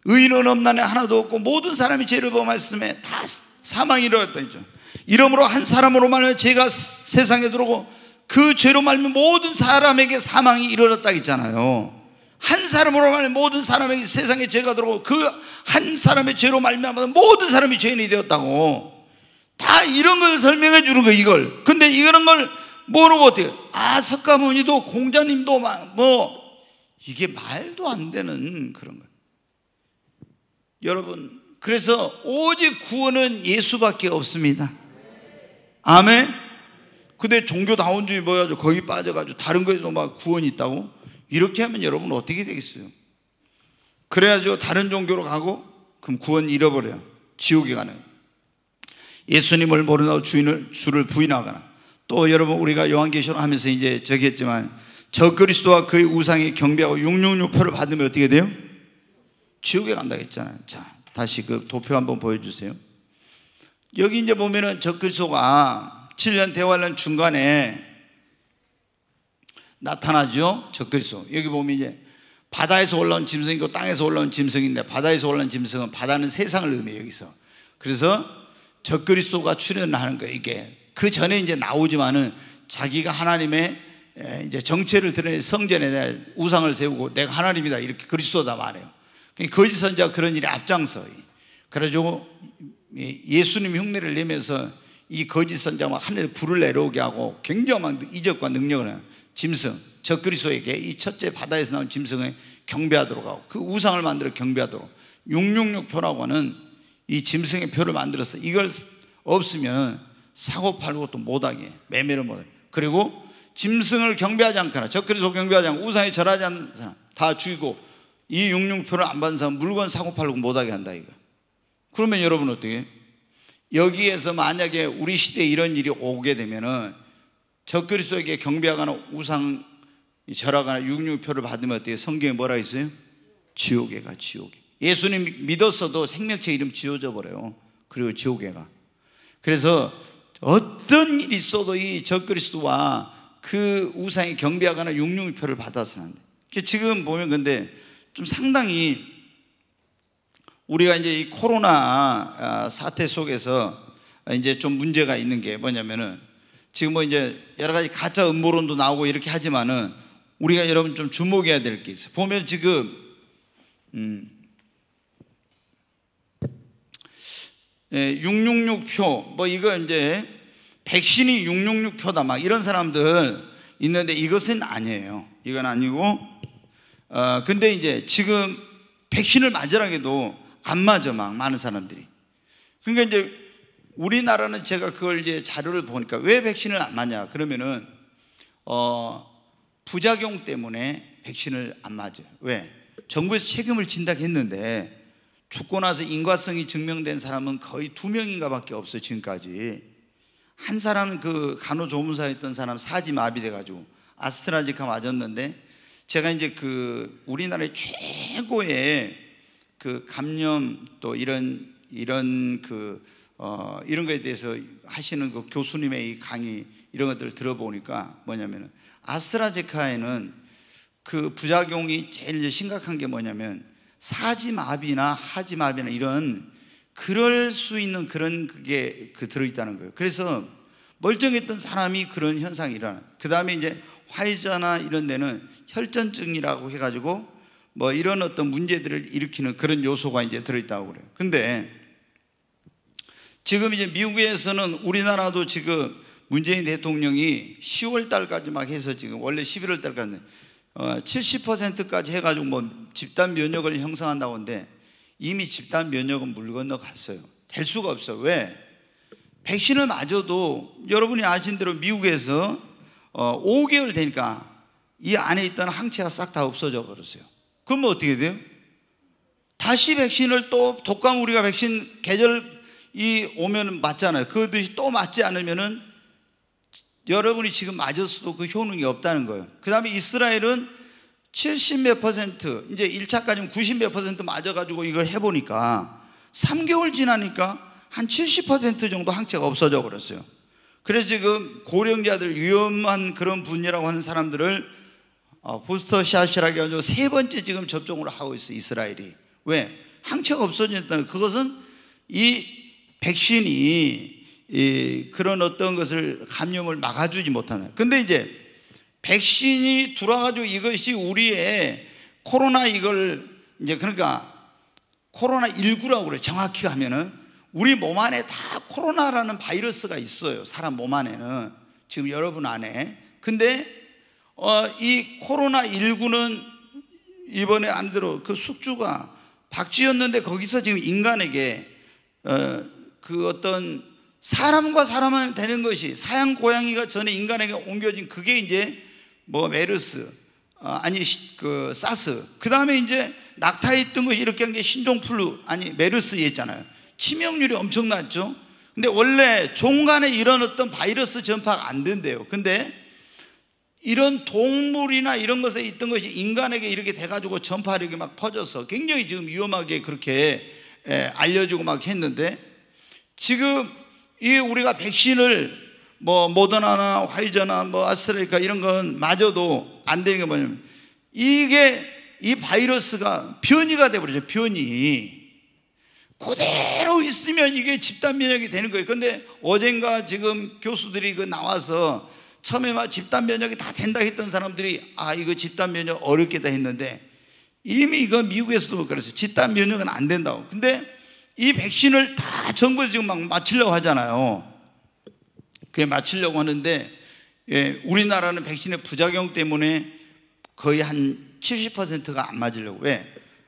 의인은 없나니 하나도 없고 모든 사람이 죄를 범하였음에 다 사망이 일어났다 했죠. 이러므로 한 사람으로 말하면 죄가 세상에 들어오고 그 죄로 말하면 모든 사람에게 사망이 일어났다 했잖아요. 한 사람으로 말하면 모든 사람에게 세상에 죄가 들어오고 그 한 사람의 죄로 말미암 모든 사람이 죄인이 되었다고. 다 이런 걸 설명해 주는 거 이걸. 근데 이런 걸 모르고 어떻게, 아, 석가모니도 공자님도 막, 뭐, 이게 말도 안 되는 그런 거 여러분, 그래서 오직 구원은 예수밖에 없습니다. 아멘? 근데 종교다원주의 뭐야? 거기 빠져가지고 다른 거에도 막 구원이 있다고? 이렇게 하면 여러분 어떻게 되겠어요? 그래야죠. 다른 종교로 가고, 그럼 구원 잃어버려요. 지옥에 가는 예수님을 모르는 주인을 주를 부인하거나 또 여러분 우리가 요한계시록 하면서 이제 저기 했지만 저 그리스도와 그의 우상이 경배하고 666표를 받으면 어떻게 돼요? 지옥에 간다 했잖아요. 자, 다시 그 도표 한번 보여 주세요. 여기 이제 보면은 저 그리스도가 7년 대환란 중간에 나타나죠. 저 그리스도. 여기 보면 이제 바다에서 올라온 짐승이고 땅에서 올라온 짐승인데 바다에서 올라온 짐승은 바다는 세상을 의미해요, 여기서. 그래서 적그리스도가 출현하는 거예요. 이게 그 전에 이제 나오지만은 자기가 하나님의 이제 정체를 드러내 성전에 우상을 세우고 내가 하나님이다 이렇게 그리스도다 말해요. 그러니까 거짓 선자 그런 일에 앞장서. 그래가지고 예수님 흉내를 내면서 이 거짓 선자만 하늘에 불을 내려오게 하고 굉장한 이적과 능력을 해요. 짐승 적그리스도에게 이 첫째 바다에서 나온 짐승을 경배하도록 하고 그 우상을 만들어 경배하도록 666표라고 하는 이 짐승의 표를 만들어서 이걸 없으면 사고 팔고 또 못하게 매매를 못하게 그리고 짐승을 경배하지 않거나 적그리스도 경배하지 않고 우상에 절하지 않는 사람 다 죽이고 이 육룡표를 안 받는 사람 물건 사고 팔고 못하게 한다 이거 그러면 여러분 어떻게 여기에서 만약에 우리 시대에 이런 일이 오게 되면은 적그리스도에게 경배하거나 우상 절하거나 육룡표를 받으면 어떻게 성경에 뭐라 있어요? 지옥에 가 지옥에 예수님 믿었어도 생명체 이름 지워져 버려요. 그리고 지옥에 가. 그래서 어떤 일이 있어도 이 적그리스도와 그 우상이 경비하거나 육룡이표를 받아서는 돼. 지금 보면 근데 좀 상당히 우리가 이제 이 코로나 아, 사태 속에서 이제 좀 문제가 있는 게 뭐냐면은 지금 뭐 이제 여러 가지 가짜 음모론도 나오고 이렇게 하지만은 우리가 여러분 좀 주목해야 될 게 있어요. 보면 지금 음 666표 예, 뭐 이거 이제 백신이 666표다 막 이런 사람들 있는데 이것은 아니에요. 이건 아니고 어 근데 이제 지금 백신을 맞으라기도 안 맞아 막 많은 사람들이. 그러니까 이제 우리나라는 제가 그걸 이제 자료를 보니까 왜 백신을 안 맞냐 그러면은 어 부작용 때문에 백신을 안 맞아요. 왜? 정부에서 책임을 진다고 했는데 죽고 나서 인과성이 증명된 사람은 거의 두 명인가밖에 없어요 지금까지 한 사람 그 간호조무사였던 사람 사지 마비돼가지고 아스트라제카 맞았는데 제가 이제 그 우리나라의 최고의 그 감염 또 이런 이런 그 어, 이런 거에 대해서 하시는 그 교수님의 이 강의 이런 것들을 들어보니까 뭐냐면은 아스트라제카에는 그 부작용이 제일 심각한 게 뭐냐면 사지마비나 하지마비나 이런 그럴 수 있는 그런 그게 그 들어있다는 거예요. 그래서 멀쩡했던 사람이 그런 현상이 일어나. 그 다음에 이제 화이자나 이런 데는 혈전증이라고 해가지고 뭐 이런 어떤 문제들을 일으키는 그런 요소가 이제 들어있다고 그래요. 근데 지금 이제 미국에서는 우리나라도 지금 문재인 대통령이 10월 달까지 막 해서 지금 원래 11월 달까지 70%까지 어, 해가지고 뭐 집단 면역을 형성한다고 하는데 이미 집단 면역은 물 건너 갔어요. 될 수가 없어. 요 왜? 백신을 맞아도 여러분이 아신 대로 미국에서 어, 5개월 되니까 이 안에 있던 항체가 싹 다 없어져 버렸어요. 그럼 뭐 어떻게 돼요? 다시 백신을 또 독감 우리가 백신 계절 이 오면 맞잖아요. 그듯이 또 맞지 않으면은 여러분이 지금 맞았어도 그 효능이 없다는 거예요. 그 다음에 이스라엘은 70 몇 퍼센트, 이제 1차까지는 90 몇 퍼센트 맞아가지고 이걸 해보니까 3개월 지나니까 한 70% 정도 항체가 없어져 버렸어요. 그래서 지금 고령자들 위험한 그런 분야라고 하는 사람들을 어, 부스터샷이라고 해서 세 번째 지금 접종을 하고 있어요. 이스라엘이. 왜? 항체가 없어졌다는 그것은 이 백신이 이 그런 어떤 것을 감염을 막아주지 못하는. 근데 이제 백신이 들어와가지고 이것이 우리의 코로나 이걸 이제 그러니까 코로나 19라고 그래 정확히 하면은 우리 몸 안에 다 코로나라는 바이러스가 있어요. 사람 몸 안에는 지금 여러분 안에. 근데 어, 이 코로나 19는 이번에 안 들어 그 숙주가 박쥐였는데 거기서 지금 인간에게 어, 그 어떤 사람과 사람이 되는 것이 사양 고양이가 전에 인간에게 옮겨진 그게 이제 뭐 메르스 어, 아니 그 사스 그 다음에 이제 낙타에 있던 것이 이렇게 한 게 신종플루 아니 메르스에 있잖아요 치명률이 엄청났죠 근데 원래 종간에 이런 어떤 바이러스 전파가 안 된대요 근데 이런 동물이나 이런 것에 있던 것이 인간에게 이렇게 돼가지고 전파력이 막 퍼져서 굉장히 지금 위험하게 그렇게 예, 알려주고 막 했는데 지금 이 우리가 백신을 뭐 모더나나 화이자나 뭐 아스트라제네카 이런 건 맞아도 안 되는 게 뭐냐면 이게 이 바이러스가 변이가 돼버리죠 변이 그대로 있으면 이게 집단 면역이 되는 거예요 근데 어젠가 지금 교수들이 그 나와서 처음에 막 집단 면역이 다 된다 했던 사람들이 아 이거 집단 면역 어렵겠다 했는데 이미 이거 미국에서도 그래서 집단 면역은 안 된다고 근데 이 백신을 다 정부에서 지금 막맞히려고 하잖아요. 그게 맞추려고 하는데 예, 우리나라는 백신의 부작용 때문에 거의 한 70%가 안 맞으려고 왜?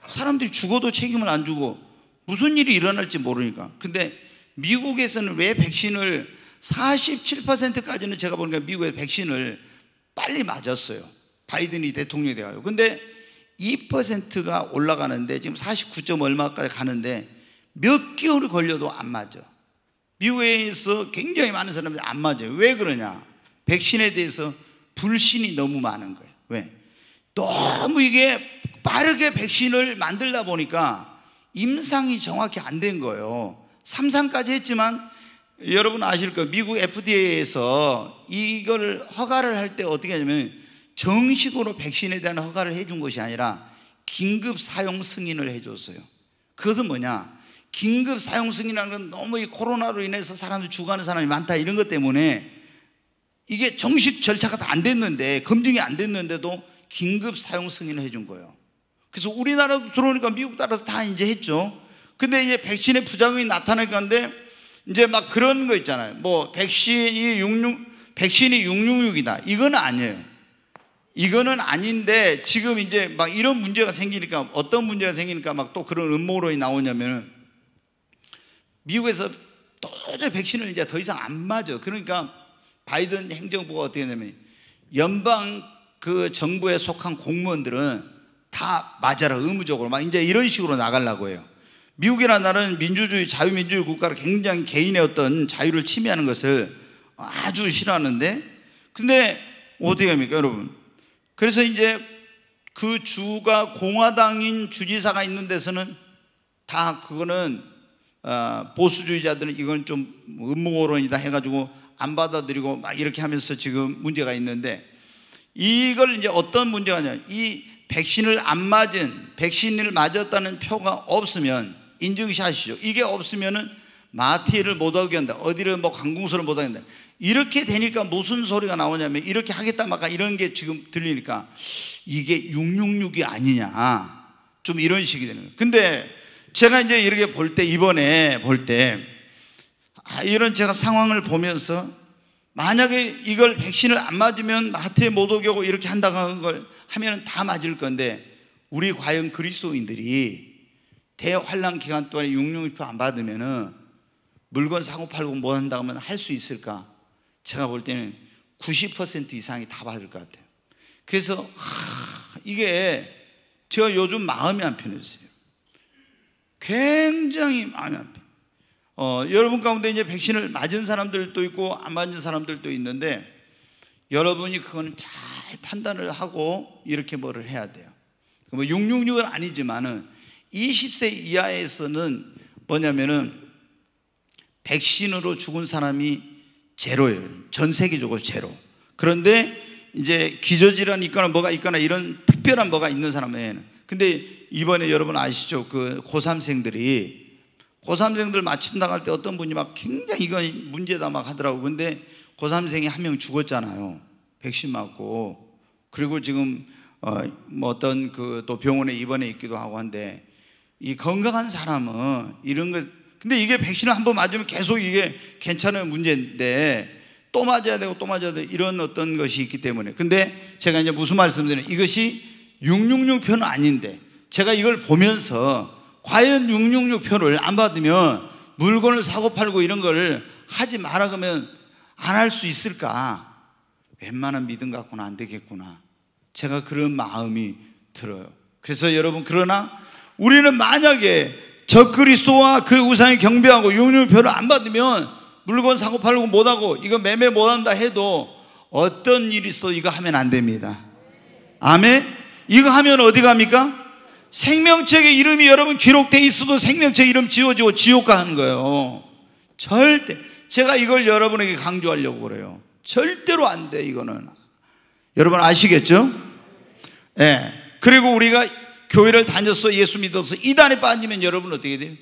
사람들이 죽어도 책임을 안 주고 무슨 일이 일어날지 모르니까. 근데 미국에서는 왜 백신을 47%까지는 제가 보니까 미국의 백신을 빨리 맞았어요. 바이든이 대통령이 돼가지고. 근데 2%가 올라가는데 지금 49. 얼마까지 가는데 몇 개월이 걸려도 안 맞아. 미국에서 굉장히 많은 사람들이 안 맞아요. 왜 그러냐? 백신에 대해서 불신이 너무 많은 거예요. 왜? 너무 이게 빠르게 백신을 만들다 보니까 임상이 정확히 안 된 거예요. 3상까지 했지만 여러분 아실 거예요. 미국 FDA에서 이걸 허가를 할 때 어떻게 하냐면 정식으로 백신에 대한 허가를 해 준 것이 아니라 긴급 사용 승인을 해줬어요. 그것은 뭐냐? 긴급 사용 승인이라는 건 너무 이 코로나로 인해서 사람들 죽어가는 사람이 많다 이런 것 때문에 이게 정식 절차가 다 안 됐는데 검증이 안 됐는데도 긴급 사용 승인을 해준 거예요. 그래서 우리나라도 들어오니까 미국 따라서 다 이제 했죠. 근데 이제 백신의 부작용이 나타날 건데 이제 막 그런 거 있잖아요. 뭐 백신이 66 백신이 666이다. 이건 아니에요. 이거는 아닌데 지금 이제 막 이런 문제가 생기니까 어떤 문제가 생기니까 막 또 그런 음모론이 나오냐면은 미국에서 도저히 백신을 이제 더 이상 안 맞아. 그러니까 바이든 행정부가 어떻게 되냐면 연방 그 정부에 속한 공무원들은 다 맞아라 의무적으로 막 이제 이런 식으로 나가려고 해요. 미국이라는 나라는 민주주의 자유민주주의 국가를 굉장히 개인의 어떤 자유를 침해하는 것을 아주 싫어하는데 근데 어떻게 합니까 여러분? 그래서 이제 그 주가 공화당인 주지사가 있는 데서는 다 그거는 어, 보수주의자들은 이건 좀 음모론이다 해가지고 안 받아들이고 막 이렇게 하면서 지금 문제가 있는데 이걸 이제 어떤 문제가냐 이 백신을 안 맞은 백신을 맞았다는 표가 없으면 인증샷이죠 이게 없으면은 마티를 못 하게 한다 어디를 뭐 관공서를 못 하게 한다 이렇게 되니까 무슨 소리가 나오냐면 이렇게 하겠다 막 이런 게 지금 들리니까 이게 666이 아니냐 좀 이런 식이 되는 거예요 근데 제가 이제 이렇게 볼 때, 이번에 볼 때, 아, 이런 제가 상황을 보면서 만약에 이걸 백신을 안 맞으면 마트에 못 오게 하고 이렇게 한다는 걸 하면 다 맞을 건데 우리 과연 그리스도인들이 대환란 기간 동안에 육룡이표 안받으면 물건 사고 팔고 못 뭐 한다 고 하면 할 수 있을까? 제가 볼 때는 90% 이상이 다 받을 것 같아요. 그래서 하, 이게 제가 요즘 마음이 안 편해졌어요. 굉장히 마음이 아파. 어, 여러분 가운데 이제 백신을 맞은 사람들도 있고 안 맞은 사람들도 있는데 여러분이 그거잘 판단을 하고 이렇게 뭐를 해야 돼요. 그 뭐 666은 아니지만은 20세 이하에서는 뭐냐면은 백신으로 죽은 사람이 제로예요. 전 세계적으로 제로. 그런데 이제 기저질환이 있거나 뭐가 있거나 이런 특별한 뭐가 있는 사람에는 근데 이번에 여러분 아시죠? 그 고3생들이 고3생들 마침 나할때 어떤 분이 막 굉장히 이건 문제다 막 하더라고. 근데 고3생이 한 명 죽었잖아요. 백신 맞고. 그리고 지금 어, 뭐 어떤 그 또 병원에 입원해 있기도 하고 한데 이 건강한 사람은 이런 거 근데 이게 백신을 한 번 맞으면 계속 이게 괜찮은 문제인데 또 맞아야 되고 또 맞아야 되고 이런 어떤 것이 있기 때문에 근데 제가 이제 무슨 말씀드리냐 이것이 666표는 아닌데 제가 이걸 보면서 과연 666표를 안 받으면 물건을 사고 팔고 이런 걸 하지 말아 그러면 안 할 수 있을까? 웬만한 믿음 갖고는 안 되겠구나. 제가 그런 마음이 들어요. 그래서 여러분 그러나 우리는 만약에 저그리스도와그 우상에 경배하고 666표를 안 받으면 물건 사고 팔고 못하고 이거 매매 못한다 해도 어떤 일이 있어 이거 하면 안 됩니다. 아멘. 이거 하면 어디 갑니까? 생명책의 이름이 여러분 기록돼 있어도 생명책 이름 지워지고 지옥 가는 거예요. 절대 제가 이걸 여러분에게 강조하려고 그래요. 절대로 안 돼 이거는. 여러분 아시겠죠? 예. 네. 그리고 우리가 교회를 다녔어 예수 믿어서 이단에 빠지면 여러분 어떻게 돼요?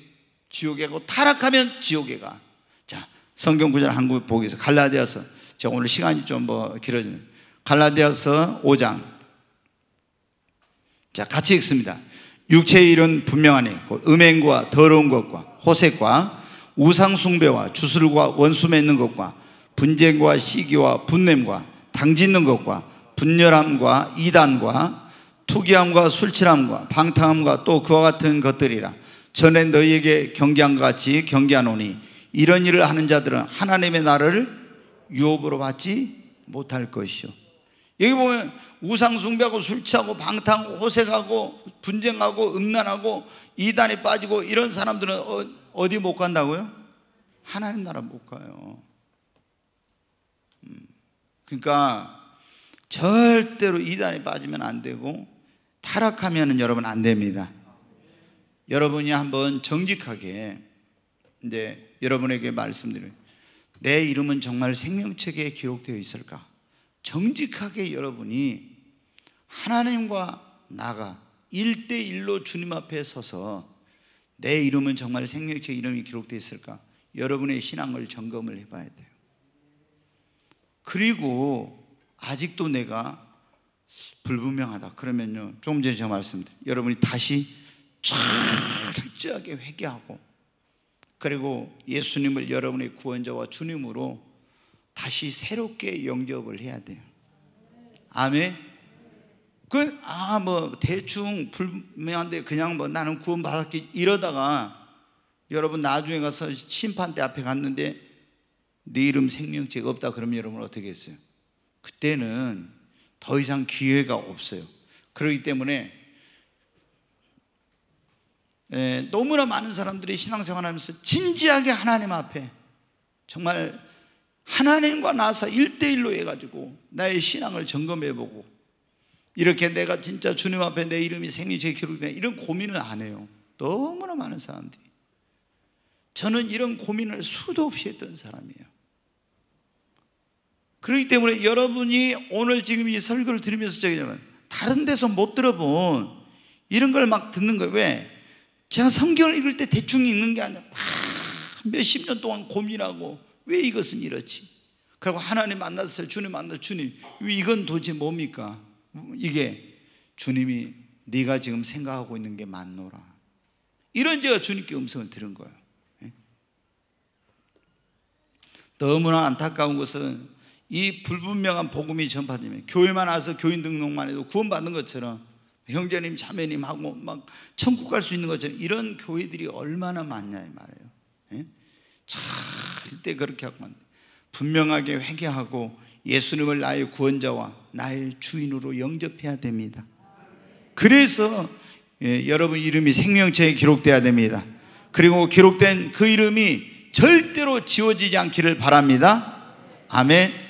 지옥에 가고 타락하면 지옥에 가. 자, 성경 구절 한국 보기에서 갈라디아서 제가 오늘 시간이 좀 뭐 길어지는 갈라디아서 5장 자, 같이 읽습니다. 육체의 일은 분명하니 그 음행과 더러운 것과 호색과 우상숭배와 주술과 원수 맺는 것과 분쟁과 시기와 분냄과 당짓는 것과 분열함과 이단과 투기함과 술칠함과 방탕함과 또 그와 같은 것들이라 전에 너희에게 경계한 것 같이 경계하노니 이런 일을 하는 자들은 하나님의 나를 유업으로 받지 못할 것이요 여기 보면 우상 숭배하고 술 취하고 방탕하고 호색하고 분쟁하고 음란하고 이단에 빠지고 이런 사람들은 어, 어디 못 간다고요? 하나님 나라 못 가요. 음. 그러니까 절대로 이단에 빠지면 안 되고 타락하면 여러분 안 됩니다. 여러분이 한번 정직하게 이제 여러분에게 말씀드려요. 내 이름은 정말 생명책에 기록되어 있을까? 정직하게 여러분이 하나님과 나가 일대일로 주님 앞에 서서 내 이름은 정말 생명체 이름이 기록되어 있을까? 여러분의 신앙을 점검을 해봐야 돼요. 그리고 아직도 내가 불분명하다. 그러면요. 조금 전에 제가 말씀드린 여러분이 다시 철저하게 회개하고 그리고 예수님을 여러분의 구원자와 주님으로 다시 새롭게 영접을 해야 돼요. 아멘. 그, 아, 뭐, 대충 불명한데 그냥 뭐 나는 구원받았기 이러다가 여러분 나중에 가서 심판대 앞에 갔는데 네 이름 생명체가 없다 그러면 여러분 어떻게 했어요? 그때는 더 이상 기회가 없어요. 그러기 때문에 에, 예, 너무나 많은 사람들이 신앙생활 하면서 진지하게 하나님 앞에 정말 하나님과 나사 일대일로 해가지고 나의 신앙을 점검해보고 이렇게 내가 진짜 주님 앞에 내 이름이 생리지기록되 이런 고민을 안 해요. 너무나 많은 사람들이. 저는 이런 고민을 수도 없이 했던 사람이에요. 그렇기 때문에 여러분이 오늘 지금 이 설교를 들으면서 저기냐면 다른 데서 못 들어본 이런 걸 막 듣는 거예요. 왜? 제가 성경을 읽을 때 대충 읽는 게 아니라 막 몇십 년 동안 고민하고 왜 이것은 이렇지? 그리고 하나님 만났어요. 주님 만났어요. 주님, 이건 도대체 뭡니까? 이게 주님이 네가 지금 생각하고 있는 게 맞노라. 이런 제가 주님께 음성을 들은 거예요. 예? 너무나 안타까운 것은 이 불분명한 복음이 전파되면 교회만 와서 교인 등록만 해도 구원받는 것처럼 형제님, 자매님하고 막 천국 갈 수 있는 것처럼 이런 교회들이 얼마나 많냐 이 말이에요. 절대 그렇게 하면 분명하게 회개하고 예수님을 나의 구원자와 나의 주인으로 영접해야 됩니다. 그래서 예, 여러분 이름이 생명체에 기록돼야 됩니다. 그리고 기록된 그 이름이 절대로 지워지지 않기를 바랍니다. 아멘.